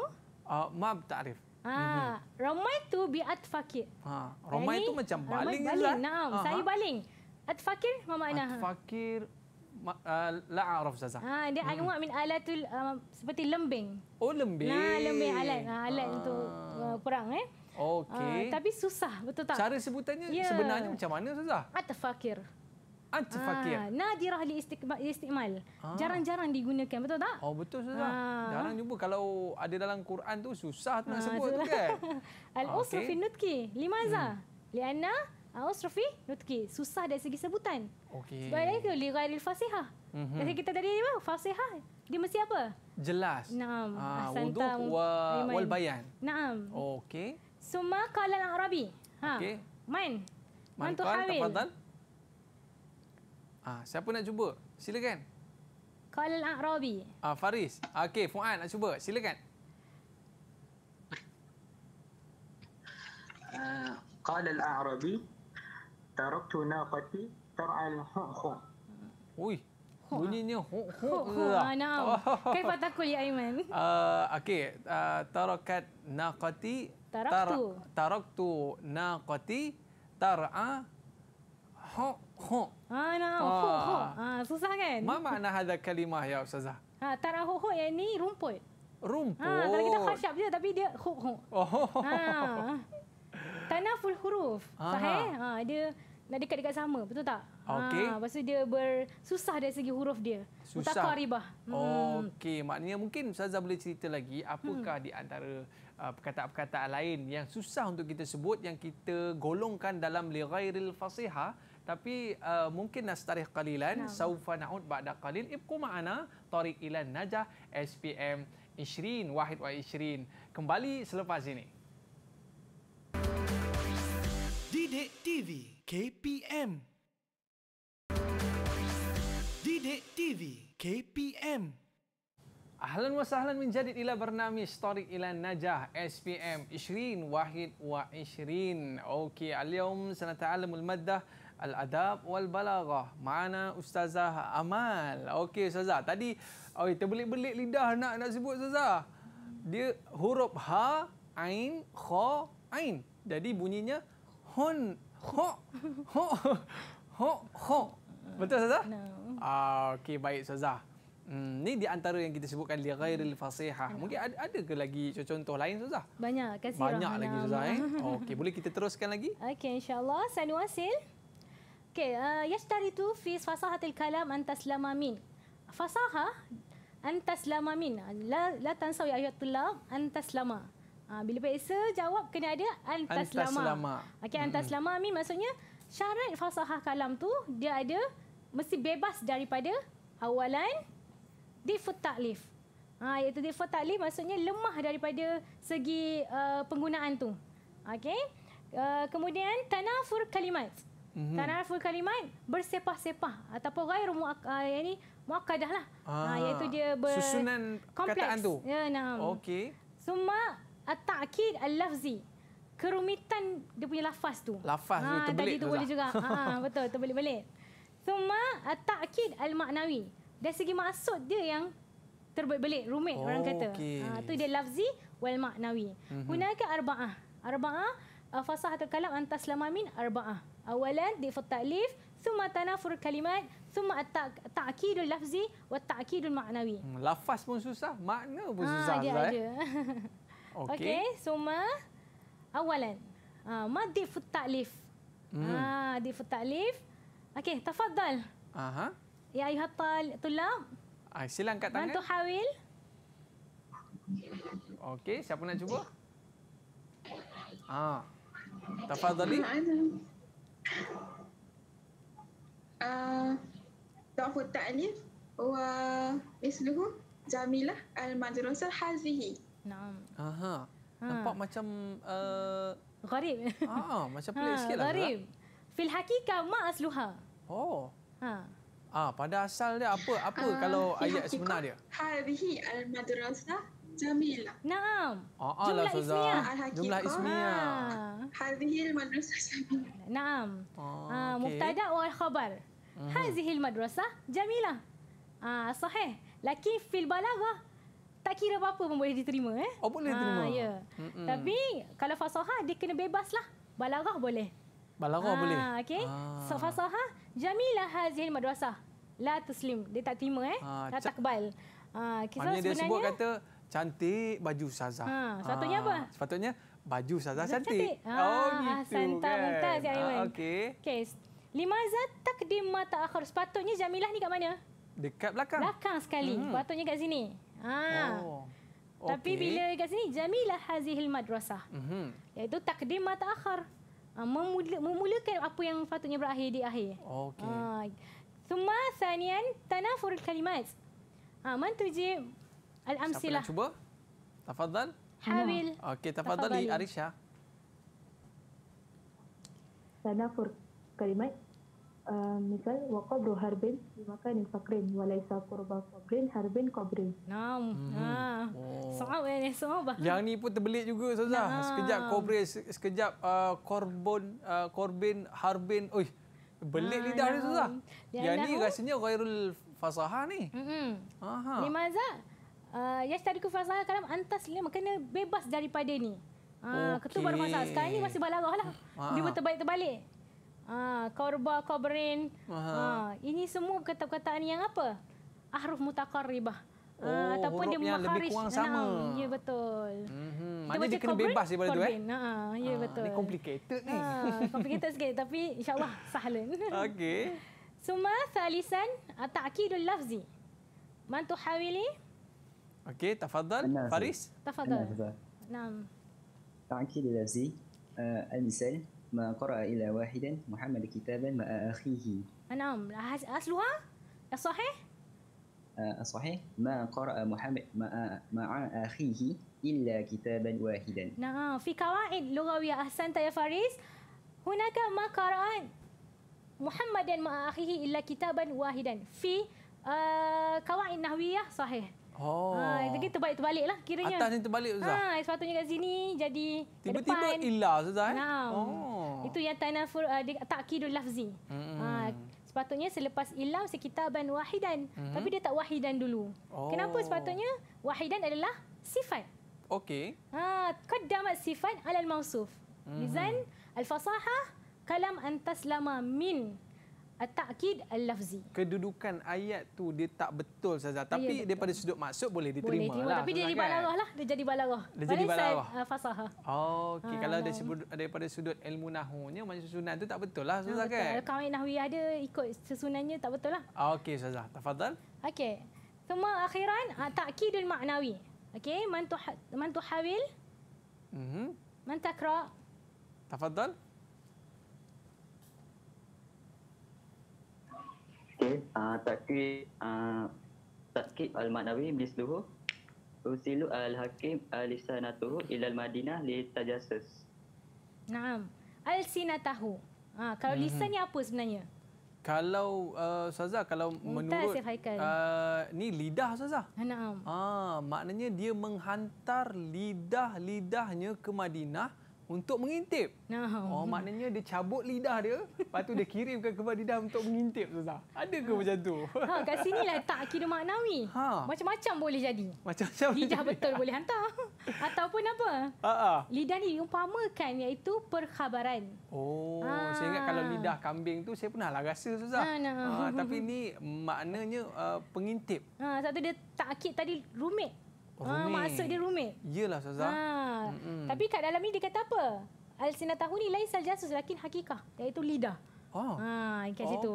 آه ما بتعرف اه رميت بأتفكي اه رميت macam baling, baling. نعم آه. saya baling atfakir mama ana ha? atfakir ah, la a'raf zaza ha dia hmm. anwa min alat uh, ah, seperti lembing oh lembing nah ha, lembing alat nah, ha, alat ah. untuk uh, perang eh okey uh, tapi susah betul tak cara sebutannya yeah. sebenarnya macam mana zaza atfakir Antifakir. Ha, nadirah li istikmal. Ha. Jarang-jarang digunakan, betul tak? Oh, betul saja. Ha. Jarang jumpa kalau ada dalam Quran tu susah nak sebut tu kan. Al-usru okay. fi nutqi limaza? Hmm. Li Apostrophe ah, nutki susah dari segi sebutan. Okey. Sebab dia lirai lil fasiha. Mm -hmm. kita tadi apa? Fasiha. Dia mesti apa? Jelas. Naam. Ah, wudu ah, wa liman. wal bayan. Naam. Okey. Suma qala al Arabi. Ha. Okey. Main. Man tu hawil. Ah, siapa nak cuba? Silakan. Qala al Arabi. Ah, Faris. Okey, Fuad nak cuba. Silakan. Ah, uh, al Arabi taraktu naqati tar'al khum. Ui. Bunyinya huk huk ke? Huk huk. Kenapa takut ya Aiman? Uh, okay. Uh, tarakat naqati. Taraktu. Tar, taraktu naqati tar'a huk huk. Ah, nah, huk huk. Ah, susah kan? Apa makna hadha kalimah ya Ustazah? Ha, tara ah, huk huk yang ni rumput. Rumput? Ha, kalau kita khasyap je tapi dia huk huk. Oh. Ha. Tanah full huruf. Sahih? Ha, dia nak dekat-dekat sama betul tak okay. ha ah, lepas tu dia bersusah dari segi huruf dia susah ribah hmm. okey maknanya mungkin saza boleh cerita lagi apakah hmm. di antara uh, perkataan-perkataan lain yang susah untuk kita sebut yang kita golongkan dalam li ghairil fasiha tapi uh, mungkin nastarih qalilan nah. saufa naud ba'da qalil ibqu ma'ana tariq ila najah spm 20 wahid wa 20 kembali selepas ini Didik TV KPM. Didik TV KPM. Ahlan wa sahlan min jadid ila bernami Storik ila Najah SPM Ishrin Wahid wa Ishrin Okey, al-yawm sana ta'alamul maddah Al-adab wal-balagah Ma'ana Ustazah Amal Okey, Ustazah, tadi oh Terbelik-belik lidah nak nak sebut Ustazah Dia huruf Ha, Ain, Kho, Ain Jadi bunyinya Hun, Ho. Ho. Ho. Ho. Betul Ustazah? No. Ah, okey baik Ustazah. Hmm, ni di antara yang kita sebutkan li ghairil fasihah. Ya. Mungkin ada ada ke lagi contoh lain Ustazah? Banyak, kasih Banyak lagi Ustazah eh. Okey, boleh kita teruskan lagi? Okey, insya-Allah. Sani wasil. Okey, uh, yashtaritu fi al kalam an taslama min. Fasaha an taslama min. La la tansaw ya ayyuhat tullab an taslama. Ha, bila peksa jawab kena ada antas lama. Okey antas lama ni maksudnya syarat fasahah kalam tu dia ada mesti bebas daripada awalan difut taklif. Ha iaitu difut taklif maksudnya lemah daripada segi uh, penggunaan tu. Okey. Uh, kemudian tanafur kalimat. Mm-hmm. Tanafur kalimat bersepah-sepah ataupun ghairu muakkad uh, yakni muakkadah lah. Ha, ha iaitu dia ber- susunan kataan tu. Ya, nah. Okey. Summa at-ta'kid al-lafzi kerumitan dia punya lafaz tu lafaz ha, tu ah, terbelit tadi tu boleh lah. juga ha, betul terbalik-balik. Thumma at al maknawi dari segi maksud dia yang terbalik-balik, rumit oh, orang kata okay. ha, tu dia lafzi wal maknawi. mm-hmm. gunakan arba'ah arba'ah uh, fasah atau kalam antaslama min arba'ah awalan di ta'lif thumma tanafur kalimat thumma ta'kidul lafzi wa ta'kidul maknawi. Hmm, lafaz pun susah makna pun ha, susah dia, dia. Eh. Okey. Okay, so ma awalan. Ah, ma di futaklif. Hmm. Ah, di futaklif. Okey, tafadhal. Aha. Ya ayuha tal tulab. Ah, sila angkat tangan. Bantu hawil. Okey, siapa nak cuba? Ah. Tafadhali. Ah. Uh, Tafu taklif wa isluhu eh, jamilah al-madrasah hazihi. Naam. Aha. Ha. Nampak macam uh, gharib. Ah, macam pelik ha, sikit lah. Gharib. Fil hakika ma asluha. Oh. Ha. Ah, pada asal dia apa? Apa uh, kalau ayat sebenar dia? Hadhihi ah, ah, al-madrasah Jamila. Naam. Ah, ah jumlah lah, ismiyah. Jumlah ismiyah. Ha. Hadhihi al-madrasah Jamila. Naam. Ah, ah okay. mubtada wa khabar. Uh-huh. Mhm. Hadhihi al-madrasah Jamila. Ah, sahih. Laki fil balaghah tak kira apa-apa pun boleh diterima eh. Oh boleh ha, diterima. Ha, ya. Mm-mm. Tapi kalau fasaha dia kena bebas lah. Balarah boleh. Balarah ha, boleh. Ha, okay. Ah. So fasaha, jamilah hazin madrasah. La taslim. Dia tak terima eh. Ha, tak kebal. Ha, kisah Maknanya sebenarnya. dia sebut kata, cantik baju sazah. Ha, sepatutnya ha. apa? Sepatutnya, baju sazah cantik. cantik. Ha, oh gitu Santa kan. Santa muntah Okey. Okay. Limaza takdim mata akhir. Sepatutnya Jamilah ni kat mana? Dekat belakang. Belakang sekali. Hmm. Sepatutnya kat sini. Ah, Oh. Tapi bila kat sini jamilah hazihil madrasah. Mhm. Iaitu takdim mata akhir. Ha, memula, memulakan apa yang patutnya berakhir di akhir. Okey. Ha. Ah. Suma sanian tanafur kalimat. Ha, man tujib al-amsilah. Siapa nak cuba? Tafadhal. Habil. Okey, tafadhali Arisha. Tanafur kalimat. Eh, misal waqabru harbin di makan yang fakrin walaysa qurba qabrin harbin qabrin Nam, mhm. ha hmm. oh. semua eh, bahan. yang ni pun terbelit juga saza sekejap qabri sekejap eh, korbon korbin harbin oi belit ah, lidah dia saza ya, yang ni rasanya kairul fasaha ni hmm ni mazza ya tadi ku fasaha kalau antas ni kena bebas daripada ni Ah, okay. ketua baru Sekarang ni masih balarah lah. Ah. Dia terbalik-terbalik. Ha, ah, korba, korberin. Ah, ha, ini semua perkataan-perkataan yang apa? Ahruf mutakarribah. Ha, oh, ataupun dia yang lebih kurang sama. Nah, ya, betul. Mm-hmm. Maksudnya dia kena bebas daripada itu. Eh? Nah, ya, ah, betul. Ini complicated ni. Ah, complicated sikit tapi insyaAllah sahlan. Okey. Suma thalisan ta'kidul lafzi. mantu hawili. Okey, tafadhal. Faris? Tafadhal. enam. Ta'kidul lafzi. Uh, Al-Misal. ما قرأ إلا واحدا محمد كتابا مع أخيه نعم أصلها صحيح آه، آه، صحيح ما قرأ محمد مع, أخيه إلا كتابا واحدا نعم في قواعد لغوية أحسنت يا فارس هناك ما قرأ محمدا مع أخيه إلا كتابا واحدا في آه، قواعد نحوية صحيح Oh. Ha, itu terbalik terbalik lah kiranya. Atas ni terbalik Ustaz. Ha, sepatutnya kat sini jadi Tiba -tiba ke depan. Tiba-tiba illa Ustaz eh. Nah. Oh. Itu yang tanah fur uh, ah, takkidul lafzi. Hmm. Ha, sepatutnya selepas illa sekitaban wahidan. Hmm. Tapi dia tak wahidan dulu. Oh. Kenapa sepatutnya? Wahidan adalah sifat. Okey. Ha, qaddamat sifat alal mausuf. Hmm. Izan al-fasaha kalam antaslama min takkid lafzi. Kedudukan ayat tu dia tak betul saja ya, tapi ya, daripada sudut maksud boleh diterima boleh lah. Tapi dia jadi kan? balaghah lah, dia jadi balaghah. Dia jadi balaghah. Uh, Fasaha. Oh, okey. Ha, kalau dia ah, daripada, ah. daripada sudut ilmu nahunya maksud sunan tu tak betul lah Ustazah ah, kan? Kalau kawin nahwi ada ikut sesunannya tak betul lah. Okey saja. tafadhal. Okey. Kemudian akhiran takkidul maknawi. Okey, man tu man tu hawil. Mhm. Man takra. Tafadhal. Okay. Uh, ah, takki uh, ah, takki al maknawi bis luhu usilu al hakim al lisanatuhu ila al madinah li tajassus. Naam. Al sinatahu. Ha, ah, kalau mm-hmm. lisan ni apa sebenarnya? Kalau uh, Saza kalau Minta menurut uh, ni lidah Saza. Naam. Ah, maknanya dia menghantar lidah-lidahnya ke Madinah untuk mengintip. No. Oh, maknanya dia cabut lidah dia, lepas tu dia kirimkan ke lidah untuk mengintip Ustaz. Ada ke macam tu? Ha, kat sinilah tak kira maknawi. Ha. Macam-macam boleh jadi. Macam-macam. Lidah betul jadi. boleh hantar. Ataupun apa? Ha, ha. Lidah ni umpamakan iaitu perkhabaran. Oh, ha. saya ingat kalau lidah kambing tu saya pernah lah rasa Ustaz. Ha, ha, tapi ni maknanya uh, pengintip. Ha, satu dia takkit tadi rumit. Oh, ah maksud dia rumit. Iyalah Ustazah. Ha. Mm-hmm. Tapi kat dalam ni dia kata apa? Alsinah tahu ni lain sal jasus lakin hakikah iaitu lidah. Oh. Ha, kat situ.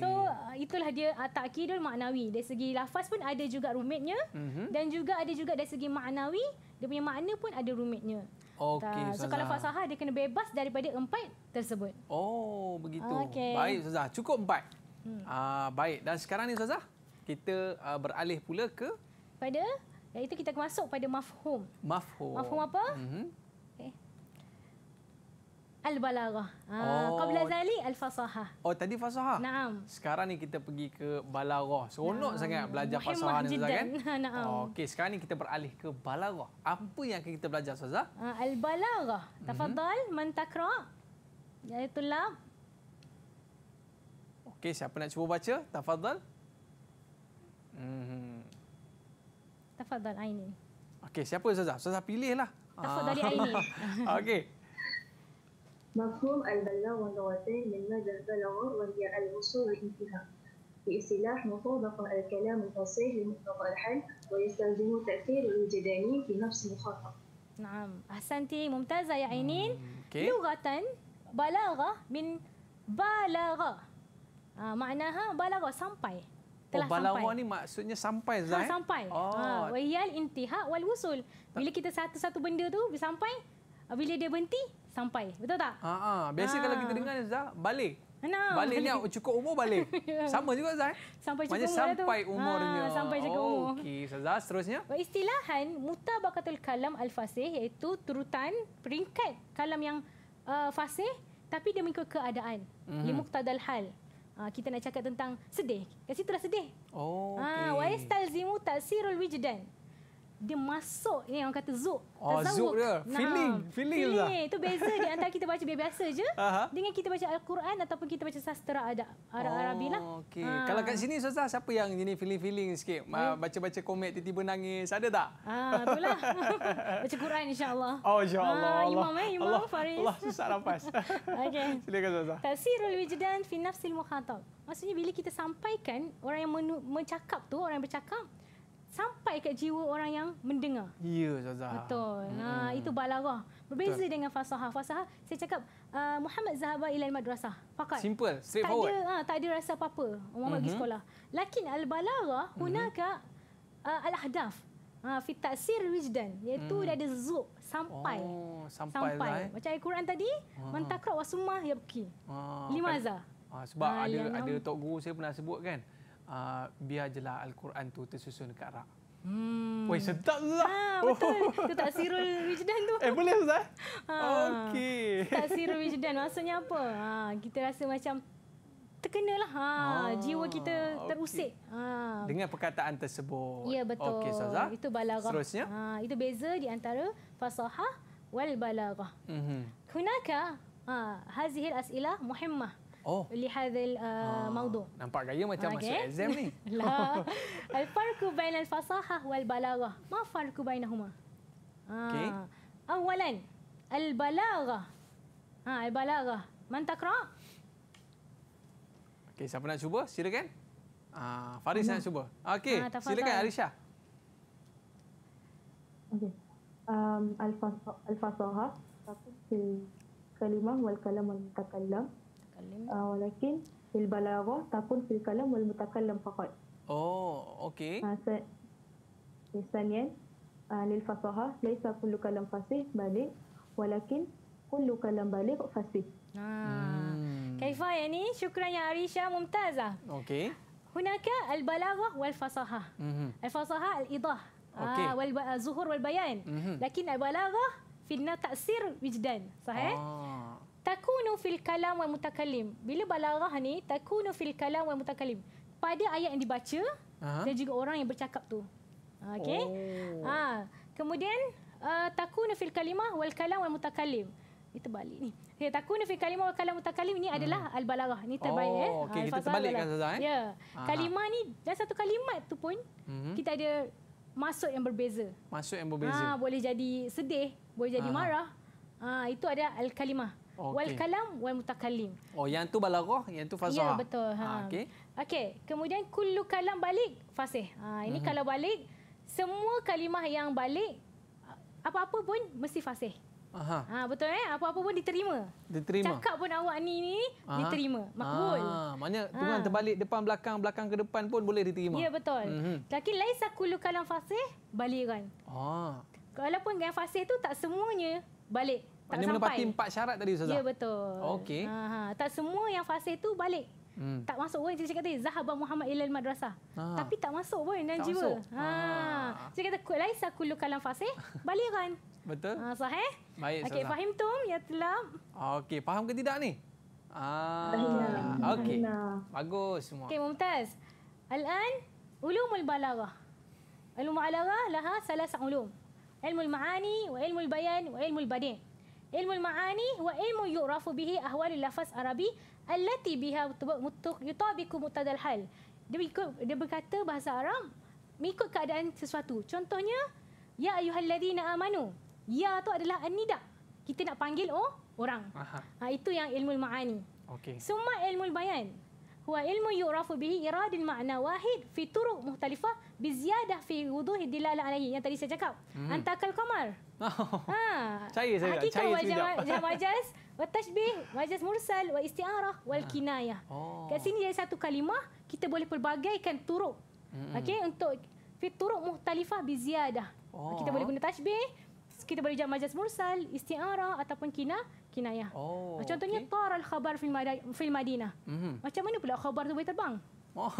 So ah, itulah dia uh, takkidul maknawi. Dari segi lafaz pun ada juga rumitnya mm-hmm. dan juga ada juga dari segi maknawi dia punya makna pun ada rumitnya. Okey, Ustazah. So, kalau fasaha, dia kena bebas daripada empat tersebut. Oh, begitu. Okay. Baik, Ustazah. Cukup empat. Hmm. Uh, baik. Dan sekarang ni, Ustazah, kita uh, beralih pula ke... Pada... Ya, itu kita masuk pada mafhum. Mafhum. Mafhum apa? Mm-hmm. Okay. Al-balaghah. Ah, oh. Qabla zalik al-fasahah. Oh, tadi fasahah? Naam. Sekarang ni kita pergi ke balaghah. Seronok sangat belajar fasahah ni Ustazah kan? Naam. Oh, Okey, sekarang ni kita beralih ke balaghah. Apa yang akan kita belajar Ustazah? Al-balaghah. Mhm. Tafadhal mm-hmm. man takra' iaitu lab. Okey, siapa nak cuba baca? Tafadhal. Mhm. Tafadhal Aini. Okey, siapa Ustazah? Ustazah pilihlah. Tafadhal ah. Aini. Okey. Mafhum al-ballagh wa lughatain min madha al-ballagh wa hiya al-usul al-intiham. Bi istilah mufawdaq al-kalam al-fasih limutlaq al-hal wa yastalzimu ta'thir al-wijdani fi nafs mukhatab. Naam, ahsanti, mumtazah ya Ainin. Hmm, Lughatan balagha min balagha. Ah, maknanya balagha sampai telah oh, balawa sampai. Balawa ni maksudnya sampai Zain? Ha, sampai. Wahiyal ha, oh. intihak wal wusul. Bila kita satu-satu benda tu sampai, bila dia berhenti, sampai. Betul tak? Ha, ha. Biasa ha. kalau kita ha. dengar Zah, balik. No, balik, ni cukup umur balik. Sama juga Zain. Sampai cukup umur sampai tu. umurnya. Ha, sampai cukup oh, umur. Okey, Zah seterusnya. Istilahan mutabakatul kalam al-fasih iaitu turutan peringkat kalam yang uh, fasih tapi dia mengikut keadaan. Mm -hmm. Limuktadal hal. Uh, kita nak cakap tentang sedih. Kasih itulah sedih. Oh, ah, okay. Uh, Wa yastalzimu tasirul wijdan dia masuk ni orang kata zuk oh, zuk dia feeling nah, feeling, feeling lah itu beza di antara kita baca biasa je dengan kita baca Al-Quran ataupun kita baca sastra ada Arab oh, lah okay. ha. kalau kat sini Ustazah siapa yang ini feeling-feeling sikit eh? baca-baca komik tiba-tiba nangis ada tak? Ah, itulah baca Quran insyaAllah oh insyaAllah ha, imam eh imam Allah, Faris Allah susah nafas okay. silakan Ustazah tafsirul wijdan fi nafsil muhatab maksudnya bila kita sampaikan orang yang men- mencakap tu orang yang bercakap sampai ke jiwa orang yang mendengar. Ya, Zaha. Betul. Ha, hmm. Ha, itu balarah. Berbeza Betul. dengan fasaha. Fasaha, saya cakap, uh, Muhammad Zahabah ilal madrasah. Fakat. Simple, straight tak forward. Ada, ha, tak ada rasa apa-apa. Orang pergi mm-hmm. sekolah. Lakin al-balarah, mhm. hunaka mm-hmm. uh, al-ahdaf. Ha, fi taksir wijdan. Iaitu mm. dia ada zuk. Sampai. Oh, sampai. sampai. Lah, eh. Macam ayat quran tadi, ha. Ah. mantakrat wasumah yabki. Ha, ah, Lima kan. Ha, sebab ha, ada, ada tok guru saya pernah sebut kan, uh, ah, biar jelah Al-Quran tu tersusun dekat rak. Hmm. Wei sedap lah. Ha, betul. Oh. Tu tak sirul wijdan tu. Eh boleh Ustaz? Ha, Okey. Tak sirul wijdan maksudnya apa? Ha, kita rasa macam terkenalah ha, ah, jiwa kita terusik. Ha. Dengan perkataan tersebut. Ya betul. Okey Ustazah. Itu balaghah. Seterusnya. Ha, itu beza di antara fasahah wal balaghah. Mhm. Hunaka ha, hazihil as'ilah muhimmah oh. لهذا الموضوع آه. نمبر غاية ما تم الزمني لا الفرق بين الفصاحة والبلاغة ما فرق بينهما آه. okay. أولا البلاغة ها آه البلاغة من تقرأ Okay, siapa nak cuba? Silakan. Ah, uh, Faris oh, nak cuba. Okey, ah, ha, silakan Arisha. Okey. Um, al-fasaha, tapi kalimah wal kalam al-mutakallam uh, walakin fil balaghah ataupun fil kalam wal mutakallam faqat oh okey ha uh, set misalnya uh, ah, lil fasahah laisa kullu kalam fasih balik walakin kullu kalam balik fasih ha hmm. kaifa yani syukran ya arisha mumtazah okey هناك البلاغة والفصاحة mm-hmm. الفصاحة الإيضاح okay. آه والب... الظهور والبيان mm-hmm. لكن البلاغة فينا تأثير وجدان صحيح؟ oh takunu fil kalam wa mutakallim. Bila balaghah ni takunu fil kalam wa mutakallim. Pada ayat yang dibaca Aha. dan juga orang yang bercakap tu. Ah, okey. Oh. Ha. Kemudian uh, takunu fil kalimah wal kalam wa mutakallim. Ini terbalik ni. Okay, takunu fil kalimah wal kalam mutakallim ni adalah hmm. al-balaghah. Ni eh? oh, terbalik oh, lah. eh. Okey, kita terbalikkan saja eh. Ya. Aha. Kalimah ni dan satu kalimat tu pun hmm kita ada masuk yang berbeza. Masuk yang berbeza. Ha, boleh jadi sedih, boleh jadi Aha. marah. Ha, itu ada al-kalimah okay. wal kalam wal mutakallim. Oh yang tu balaghah, yang tu fasih. Ya betul. Ha. Ah, okey. Okey, kemudian kullu kalam balik fasih. Ha ini uh-huh. kalau balik semua kalimah yang balik apa-apa pun mesti fasih. Aha. Ha betul eh? Apa-apa pun diterima. Diterima. Cakap pun awak ni ni Aha. diterima, makbul. Ah, ha, maknanya tuan ha. terbalik depan belakang, belakang ke depan pun boleh diterima. Ya betul. Mm-hmm. Tapi laisa kullu kalam fasih balighan. Ha. Ah. Walaupun yang fasih tu tak semuanya balik. Tak Ini menepati empat syarat tadi Ustazah. Ya betul. Okey. Ha, ha. tak semua yang fasih itu balik. Hmm. Tak masuk pun cik cik kata Zahabah Muhammad ilal madrasah. Ha. Tapi tak masuk pun dan tak jiwa. Masuk. Ha. ha. Cik kata laisa kullu kalam fasih baliran. betul. Ha sahih. Eh? Baik. Okey faham tu ya telah. Okey faham ke tidak ni? Ah. Okey. Bagus semua. Okey Mumtaz. Al-an ulumul balaghah. Ilmu al-balaghah laha salasa ulum. Ilmu al-ma'ani ilmu al-bayan wa ilmu al-badi' ilmu ma'ani wa ilmu yu'rafu bihi ahwalil lafaz arabi allati biha yutabiku mutadal hal. Dia berkata bahasa Arab mengikut keadaan sesuatu. Contohnya ya ayyuhallazina amanu. Ya tu adalah anida. Kita nak panggil oh orang. Ha, itu yang ilmu ma'ani. Okey. Semua ilmu bayan huwa ilmu yu'rafu bihi iradin makna wahid fi turuq muhtalifah bi ziyadah fi wuduhi dilalah alaihi yang tadi saya cakap hmm. antakal qamar ha saya saya hakika wajah majaz wa tashbih majaz mursal wa isti'arah wal ah. kinayah oh. kat sini ada satu kalimah kita boleh pelbagaikan turuq hmm. okey untuk fi muhtalifah bi ziyadah oh. kita boleh guna tashbih kita boleh jamak mursal istiara ataupun kina kinayah. Oh, contohnya okay. tar al khabar fil madinah. Fil madinah. Mm-hmm. Macam mana pula khabar tu boleh terbang? Oh.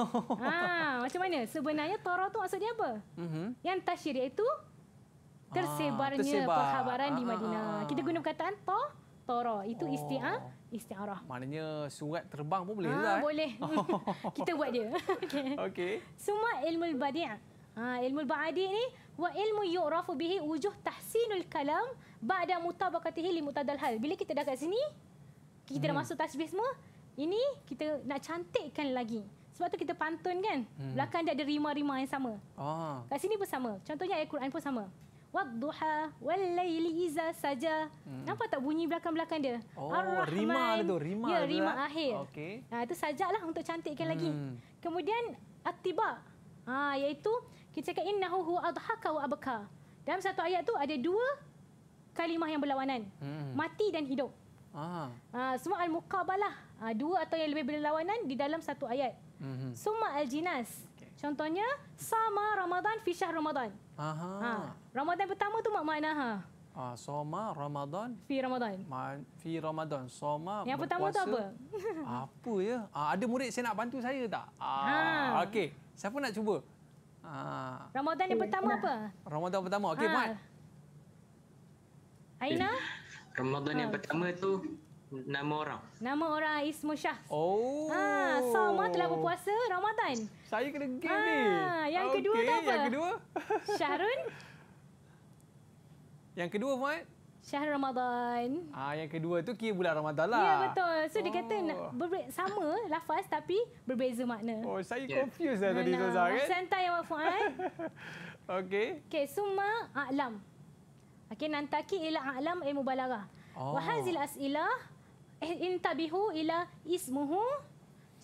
Ha, macam mana? Sebenarnya tara tu maksud apa? Mm-hmm. Yang tasyir iaitu ah, tersebarnya ah, tersebar. perkhabaran ah, di ah, Madinah. Ah, Kita guna perkataan ta tara. Itu oh. isti'ah istiarah. Maknanya surat terbang pun boleh ha, lah. Boleh. Eh? Kita buat dia. Okey. Okay. Semua ilmu al-badi'. Ha, ilmu al-ba'di' ni wa ilmu yu'rafu bihi wujuh tahsinul kalam ba'da mutabaqatihi li mutadal hal. Bila kita dah kat sini, kita hmm. dah masuk tasbih semua, ini kita nak cantikkan lagi. Sebab tu kita pantun kan. Hmm. Belakang dia ada rima-rima yang sama. Oh. Kat sini pun sama. Contohnya ayat Quran pun sama. Wadduha walaili iza saja. Hmm. Nampak tak bunyi belakang-belakang dia? Oh, ar rima tu. Rima ya, rima lah. akhir. Okay. Nah, ha, itu sajalah untuk cantikkan hmm. lagi. Kemudian, atiba. Ha, iaitu kita cakap innahu huwa adhaka wa abka. Dalam satu ayat tu ada dua kalimah yang berlawanan. Hmm. Mati dan hidup. Ah. Uh, semua al-muqabalah. Uh, dua atau yang lebih berlawanan di dalam satu ayat. Hmm. Summa al-jinas. Okay. Contohnya sama Ramadan fi syahr Ramadan. Aha. Uh, Ramadan pertama tu mak mana ha? Ah, soma Ramadan. Fi Ramadan. Ma, fi Ramadan. Soma Yang berpuasa. pertama tu apa? apa ya? Ah, ada murid saya nak bantu saya tak? Ah, ha. Okey. Siapa nak cuba? Ah. Ramadan yang eh, pertama apa? Ramadan pertama. Okey, ha. Mat. Aina? Eh, Ramadan yang ah. pertama tu nama orang. Nama orang Ismu Syah. Oh. Ha, sama telah berpuasa Ramadan. Saya kena game ha. yang kedua tu apa? Yang kedua? Syahrun? Yang kedua, Mat? Syahr Ramadan. Ah yang kedua tu kira bulan Ramadan lah. Ya betul. So oh. dia kata oh. ber- sama lafaz tapi berbeza makna. Oh saya yeah. confused lah tadi tu Zah kan. Santai ya Wafu'an. Okey. Okey, summa a'lam. Okey, nantaki ila a'lam ilmu balaghah. Oh. Wa hazil as'ilah eh, intabihu ila ismuhu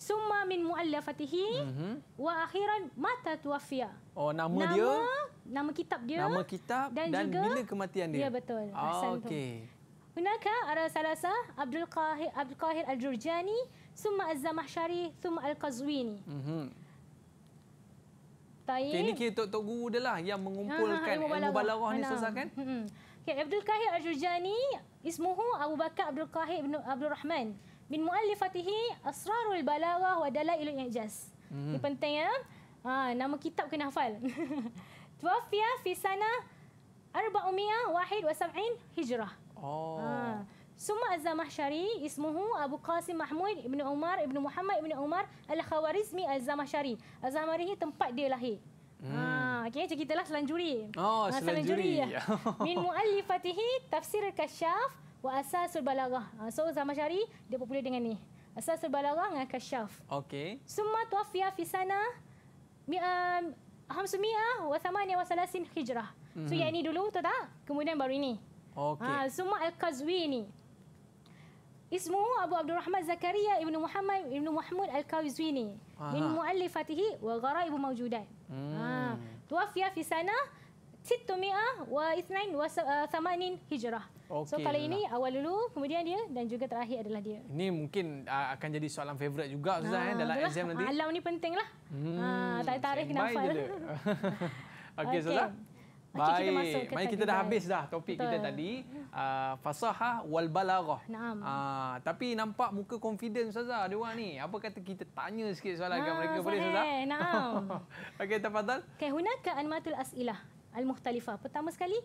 summa min muallafatihi mhm. wa akhiran mata tuwafiya. Oh nama, nama dia nama kitab dia nama kitab dan, dan juga bila kematian dia. Ya betul. Oh, Okey. Hunaka ada salasa Abdul Qahir Abdul Qahir Al-Jurjani, summa Az-Zamakhsyari, summa Al-Qazwini. Mhm. Tayyib. ini kita tok, tok guru dia lah yang mengumpulkan ha, ha, ilmu balaghah ni susah kan? Mhm. Okay, Abdul Qahir Al-Jurjani ismuhu Abu Bakar Abdul Qahir bin Abdul Rahman min muallif asrarul balaghah wa dalailul i'jaz. Hmm. Ini penting ya. Ha, nama kitab kena hafal. Tuwafiya fi sana 471 Hijrah. Oh. Ha. Summa az-Zamahsyari ismuhu Abu Qasim Mahmud ibnu Umar ibnu Muhammad ibnu Umar al-Khawarizmi az-Zamahsyari. Az-Zamahsyari tempat dia lahir. Hmm. Ha, okay, macam kitalah selanjuri. Oh, ha, selanjuri. selanjuri. Min muallifatihi tafsir al-kashaf wa asasul balaghah. Ah, so zaman syari dia popular dengan ni. Asasul balaghah dengan kasyaf. Okey. Summa tuafiya fi sana mi wa thamani wa salasin hijrah. So mhm. yang ini dulu tu tak? Kemudian baru ini. Okey. Ah summa al-Qazwini. Ismu Abu Abdul Rahman Zakaria ibnu Muhammad ibnu Mahmud al-Qazwini. Min mu'allifatihi wa gharaib mawjudat. Hmm. Ah. Tuafiya fi sana Situ mi'ah wa isnain wa ah, samanin hijrah. Okay. So kalau ini awal dulu, kemudian dia dan juga terakhir adalah dia. Ini mungkin uh, akan jadi soalan favorit juga Ustaz ah, eh, dalam itulah. exam nanti. Alam ni penting lah. Hmm. Ah, tarikh kena okay, okay. okay, Ustaz. Okay, ah. Baik. Kita, masuk kita dah habis dah topik Betul. kita tadi. Uh, fasahah wal balaghah. uh, tapi nampak muka confidence Ustazah dia orang ni. Apa kata kita tanya sikit soalan nah, kepada mereka sahih. boleh Ustazah? Naam. Okey, tafadhal. Okay, hunaka anmatul as'ilah. المختلفة pertama sekali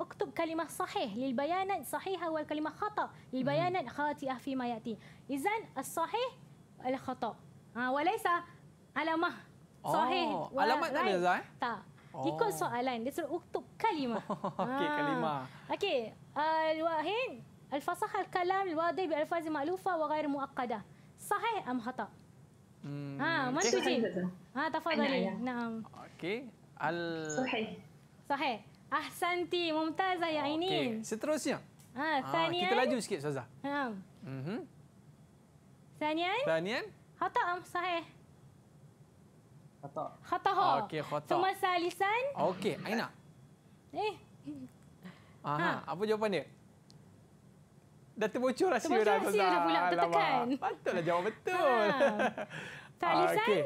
اكتب كلمة صحيح للبيانات صحيحة والكلمة خطأ للبيانات خاطئة فيما يأتي إذا الصحيح الخطأ وليس على ما صحيح على ما right. ada Zai? Eh? tak Oh. Ikut soalan dia suruh uktub kalimah. Okey, kalimah. Okey, al-wahin الكلام الواضح بألفاظ مألوفة وغير مؤكدة صحيح أم خطأ؟ ها ما تجيب ها تفضلي نعم أوكي Al Sahih. Sahih. Ahsanti, mumtazah oh, ya ini. Okey, seterusnya. Ha, Sanian. Ah, ha, kita laju sikit Ustazah. Ha. Mhm. Sanian? Sanian? Khata am sahih. Khata. Khata. Ah, okey, khata. Cuma salisan. Okey, Aina. Eh. Aha, ha. apa jawapan dia? Dah terbocor rahsia dah. Terbocor rahsia dah pula tertekan. Patutlah jawab betul. Ha. Ah, salisan? Okay.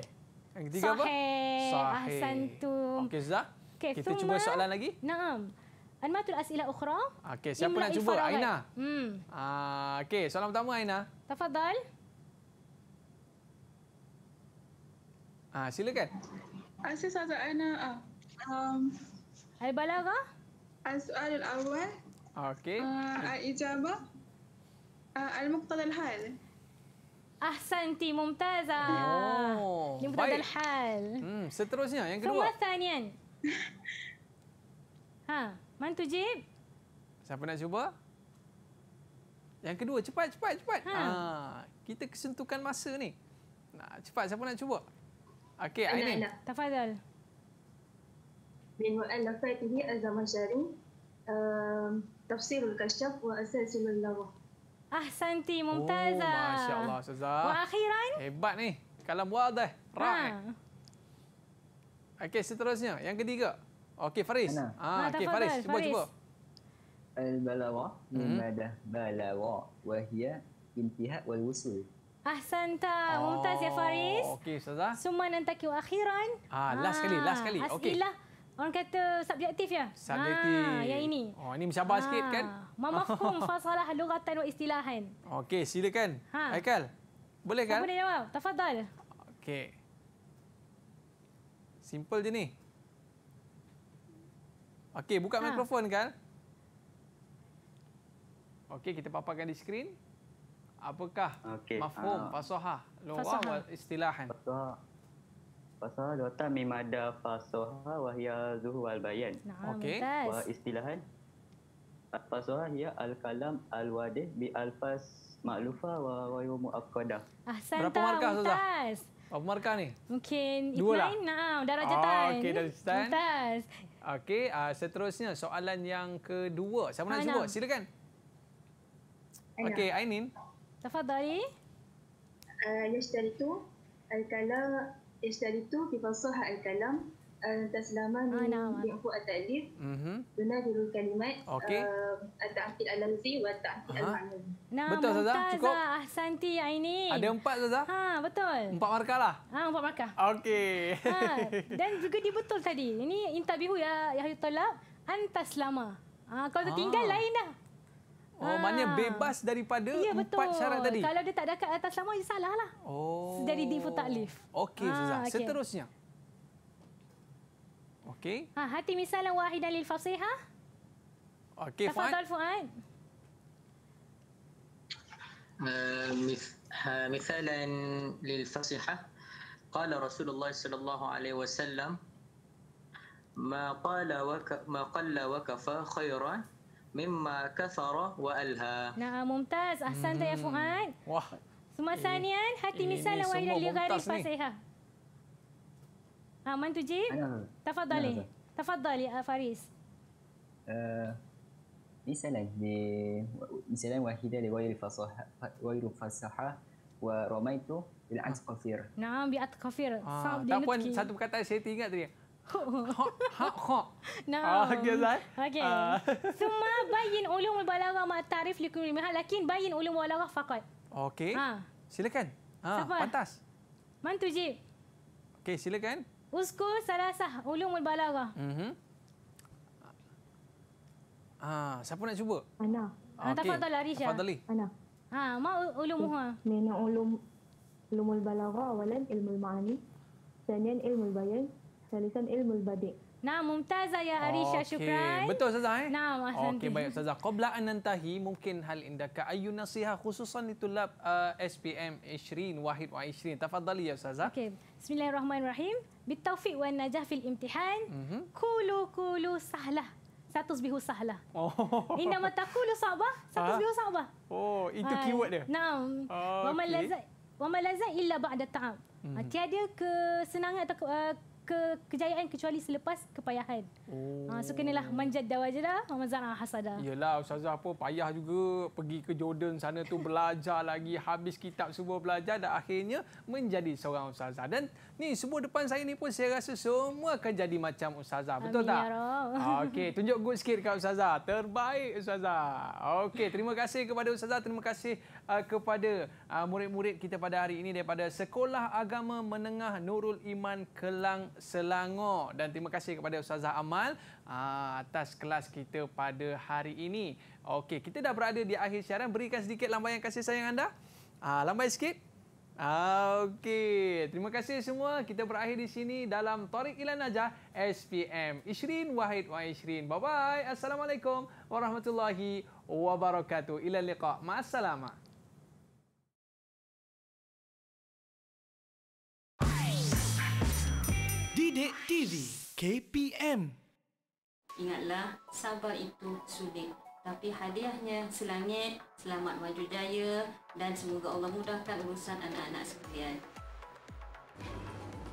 Yang ketiga Sahih. apa? Sahih. Ahsan tu. Okey, Zah. Okay, Kita thumma, cuba soalan lagi. Naam. Anmatul asila ukhra. Okey, siapa Imla nak cuba? Farahat. Aina. Hmm. Uh, Okey, soalan pertama Aina. Tafadhal. Ah, uh, silakan. Asis Azza Aina. Ah. Um, Al-Balaga. Al-Su'al al awal. Okey. Uh, al Ah, Uh, Al-Muqtad al-Hal hal. ممتازة يبدأ الحال ستروزيا ثم الثانيا ها من jib. Siapa nak cuba? Yang kedua, cepat, cepat, cepat. Ha. kita kesentukan masa ni. Nah, cepat, siapa nak cuba? Okey, Aini. Anak, anak. Tafadal. Minwa'an lafaitihi azamah syari. Ehm, tafsirul kasyaf wa asal silul lawah. Ah, Santi Mumtaza. Oh, Masya Allah, Ustazah. Wakhiran. Hebat ni. Kalam buah dah. Rah. Ha. Okey, seterusnya. Yang ketiga. Okey, Faris. Ha, ah, ha, Okey, Faris. Cuba, Faris. cuba. Al-Balawah. Mimadah hmm. Balawah. Wahia intihad wal-wusul. Ahsanta. Mumtaz oh. ya, Faris. Okey, Ustazah. Suman antaki akhiran. Ah, last kali, last kali. Ah, okey. Asbillah. Okay. Orang kata subjektif ya? Subjektif. Ha, yang ini. Oh, ini mencabar ha. Ah, sikit kan? Mamafum fasalah lughatan wa istilahan. Okey, silakan. Ha. Aikal. Boleh kan? Kau boleh jawab. Tafadhal. Okey. Simple je ni. Okey, buka ha. mikrofon kan? Okey, kita paparkan di skrin. Apakah okay. mafhum uh, fasaha lughah wa istilahan? Fasaha fasa lota mimada fasoha wahya zuhwal bayan. Okey. Wa istilahan fasoha ya al kalam al wadih bi alfas maklufa wa wayu muakkada. Ahsan. Berapa markah Ustaz? Mutas. markah ni? Mungkin Dua lah. Nah, darah jatan. Oh, Okey, darah jatan. Mutas. Okey, Ah seterusnya soalan yang kedua. Siapa Anam. nak ah, sebut? Silakan. Okey, Ainin. Tafadhali. Uh, ah, yang setelah itu, Al-Kalam Eh, ah, di اشتري في فصوح الكلام تسلما من يحبو التأليف ينادر الكلمات أوكي. التعقيد اللفظي والتعقيد المعنوي نعم betul Zaza cukup ah, Santi, ya ini ada empat Zaza ha betul empat markah lah ha empat markah okey ha, dan juga dia betul tadi ini intabihu ya ya tolak antaslama ha kalau tertinggal ah. ha. lain dah Oh, ha. maknanya ah. bebas daripada ya, empat betul. syarat tadi. Kalau dia tak dekat atas lama, dia salah lah. Oh. Jadi difu taklif. Okey, ha, ah, Zizah. Okay. Seterusnya. Okey. Ha, hati misalan wahidan lil fasiha. Okey, Fuad. Tafadol Fuad. Uh, misalan lil fasiha. Kala Rasulullah sallallahu alaihi wasallam. Ma qala wa ma qalla wa kafa khairan مما كثر وألهى نعم ممتاز أحسنت يا فؤاد ثم إيه. ثانيا هاتي مثالا وإلى اللغة فصيحة ها آه، من تجيب؟ تفضلي تفضلي يا فارس آه، مثلا مثلا واحدة لغير فصحة غير فصحة ورميت بالعكس قفير آه. نعم بالعكس قفير صعب tak pun satu perkataan saya teringat tadi Ha ha. Nah. Ah, okey Zai. Okey. Ah. Semua bayin ulum wal balagha ma tarif likum lima lakin bayin ulum wal balagha faqat. Okey. Ha. Silakan. Ha, pantas. Mantu je. Okey, silakan. Usku salasah ulum wal balagha. Mhm. ha, siapa nak cuba? Ana. Ana okay. tafadhal Arisha. Tafadhali. Ana. Ha, ma ulumuha. Mana ulum ulumul balagha walan ilmul ma'ani. Sanian ilmul bayan, Jalisan Ilmu Badik. Nah, Mumtaza ya Arisha, okay. syukran. Betul, Ustazah. Eh? Nah, Mas Okey, baik, Ustazah. Qobla anantahi, mungkin hal indaka ayu nasihah khususan di tulab uh, SPM Ishrin, Wahid wa Ishrin. Tafadhali ya, Ustazah. Okey, Bismillahirrahmanirrahim. Bittaufiq wa najah fil imtihan. Mm -hmm. Kulu, kulu, sahlah. Satu sebihu sahlah. Oh. Inna kulu sahbah, satu ha? sebihu sahbah. Oh, itu Hai. keyword dia? Nah. Oh, okay. Wa malazat. Wa illa ba'da ta'am. -hmm. Tiada kesenangan atau uh, ke kejayaan kecuali selepas kepayahan. Oh. Ha, so kenalah manjat dawa je lah. Mamazan Hasada. Yelah Ustazah apa, payah juga pergi ke Jordan sana tu belajar lagi. Habis kitab semua belajar dan akhirnya menjadi seorang Ustazah. Dan Ni semua depan saya ni pun saya rasa semua akan jadi macam Ustazah. Betul tak? Ya ah, Okey, tunjuk good sikit kat Ustazah. Terbaik Ustazah. Okey, terima kasih kepada Ustazah. Terima kasih uh, kepada uh, murid-murid kita pada hari ini daripada Sekolah Agama Menengah Nurul Iman Kelang Selangor. Dan terima kasih kepada Ustazah Amal uh, atas kelas kita pada hari ini. Okey, kita dah berada di akhir siaran. Berikan sedikit lambaian kasih sayang anda. Uh, lambai sikit. Ah, okey, terima kasih semua. Kita berakhir di sini dalam Torik Ilan Najah SPM. Ishrin Wahid Wa Ishrin. Bye-bye. Assalamualaikum warahmatullahi wabarakatuh. Ila liqa. Ma'assalama. Didik TV KPM Ingatlah, sabar itu sulit. Tapi hadiahnya selangit, selamat maju jaya dan semoga Allah mudahkan urusan anak-anak sekalian.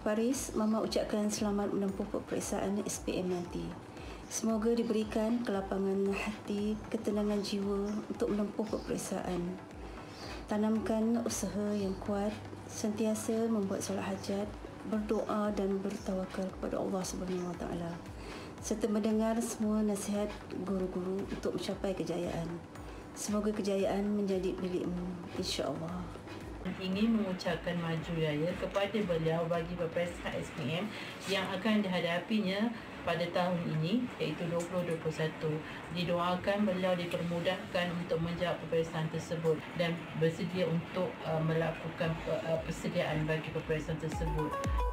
Paris, Mama ucapkan selamat menempuh peperiksaan SPM nanti. Semoga diberikan kelapangan hati, ketenangan jiwa untuk menempuh peperiksaan. Tanamkan usaha yang kuat, sentiasa membuat solat hajat, berdoa dan bertawakal kepada Allah Subhanahu Wa Taala serta mendengar semua nasihat guru-guru untuk mencapai kejayaan. Semoga kejayaan menjadi milikmu, insya insyaAllah. Ingin mengucapkan maju raya kepada beliau bagi peperiksaan SPM yang akan dihadapinya pada tahun ini iaitu 2021 didoakan beliau dipermudahkan untuk menjawab peperiksaan tersebut dan bersedia untuk uh, melakukan uh, persediaan bagi peperiksaan tersebut.